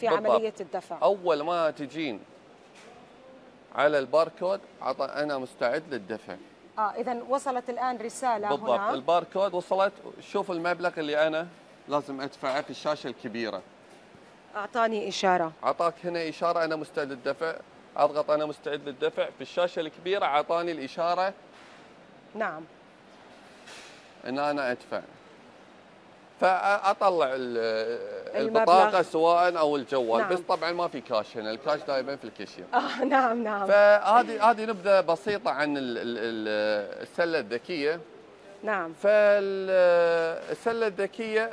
في بالضبط. عمليه الدفع اول ما تجين على الباركود عطى انا مستعد للدفع اه اذا وصلت الان رساله بالضبط هنا. الباركود وصلت شوف المبلغ اللي انا لازم ادفعه في الشاشه الكبيره اعطاني اشاره اعطاك هنا اشاره انا مستعد للدفع اضغط انا مستعد للدفع في الشاشه الكبيره اعطاني الاشاره نعم ان انا ادفع فاطلع البطاقه سواء او الجوال نعم. بس طبعا ما في كاش هنا الكاش دائما في الكشير اه نعم نعم فهذه هذه نبذه بسيطه عن السله الذكيه نعم فالسله الذكيه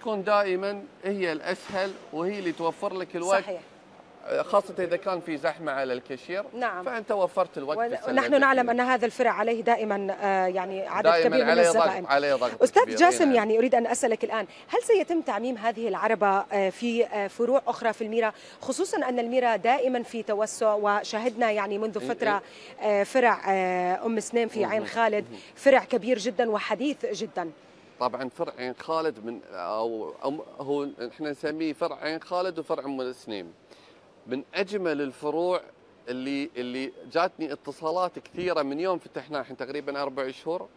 تكون دائما هي الاسهل وهي اللي توفر لك الوقت صحيح. خاصة إذا كان في زحمة على الكاشير نعم. فأنت وفرت الوقت ونحن نحن نعلم يعني. أن هذا الفرع عليه دائما آه، يعني عدد دائماً كبير من عليه الزبائن ضغط. عليه ضغط أستاذ إيه، جاسم نعم. يعني أريد أن أسألك الآن هل سيتم تعميم هذه العربة آه، في آه، فروع أخرى في الميرا خصوصا أن الميرا دائما في توسع وشاهدنا يعني منذ إيه، فترة إيه. فرع أم سنين في عين خالد فرع كبير جدا وحديث جدا طبعا فرع عين خالد من او هو احنا نسميه فرع عين خالد وفرع ام سنيم من اجمل الفروع اللي اللي جاتني اتصالات كثيره من يوم فتحناه الحين تقريبا اربع شهور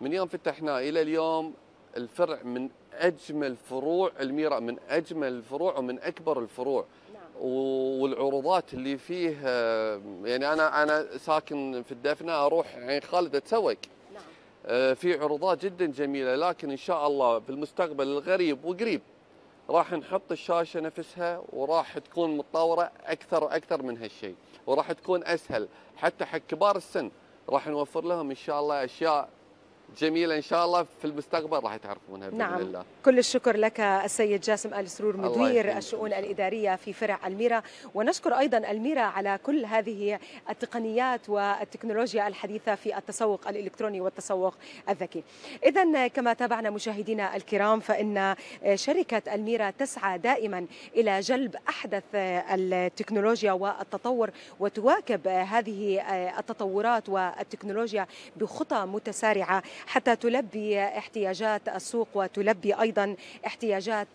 من يوم فتحناه الى اليوم الفرع من اجمل فروع الميرا من اجمل الفروع ومن اكبر الفروع نعم. والعروضات اللي فيه آه، يعني انا انا ساكن في الدفنه اروح عين خالد اتسوق نعم. آه، في عروضات جدا جميله لكن ان شاء الله في المستقبل الغريب وقريب راح نحط الشاشه نفسها وراح تكون متطوره اكثر واكثر من هالشيء وراح تكون اسهل حتى حق كبار السن راح نوفر لهم ان شاء الله اشياء جميله ان شاء الله في المستقبل راح تعرفونها باذن نعم. الله. كل الشكر لك السيد جاسم ال سرور مدير الشؤون الاداريه في فرع الميره ونشكر ايضا الميره على كل هذه التقنيات والتكنولوجيا الحديثه في التسوق الالكتروني والتسوق الذكي. اذا كما تابعنا مشاهدينا الكرام فان شركه الميره تسعى دائما الى جلب احدث التكنولوجيا والتطور وتواكب هذه التطورات والتكنولوجيا بخطى متسارعه حتى تلبي احتياجات السوق وتلبي أيضا احتياجات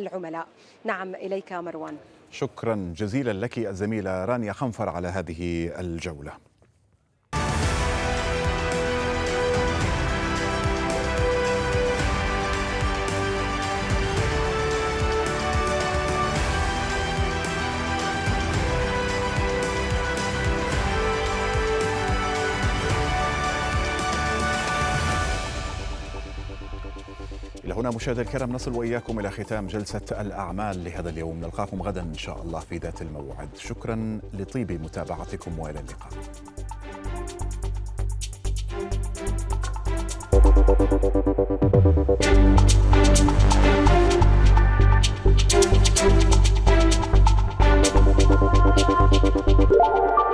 العملاء نعم إليك مروان شكرا جزيلا لك الزميلة رانيا خنفر على هذه الجولة هنا مشاهدي الكرام نصل واياكم الى ختام جلسه الاعمال لهذا اليوم نلقاكم غدا ان شاء الله في ذات الموعد شكرا لطيب متابعتكم والى اللقاء Thank you.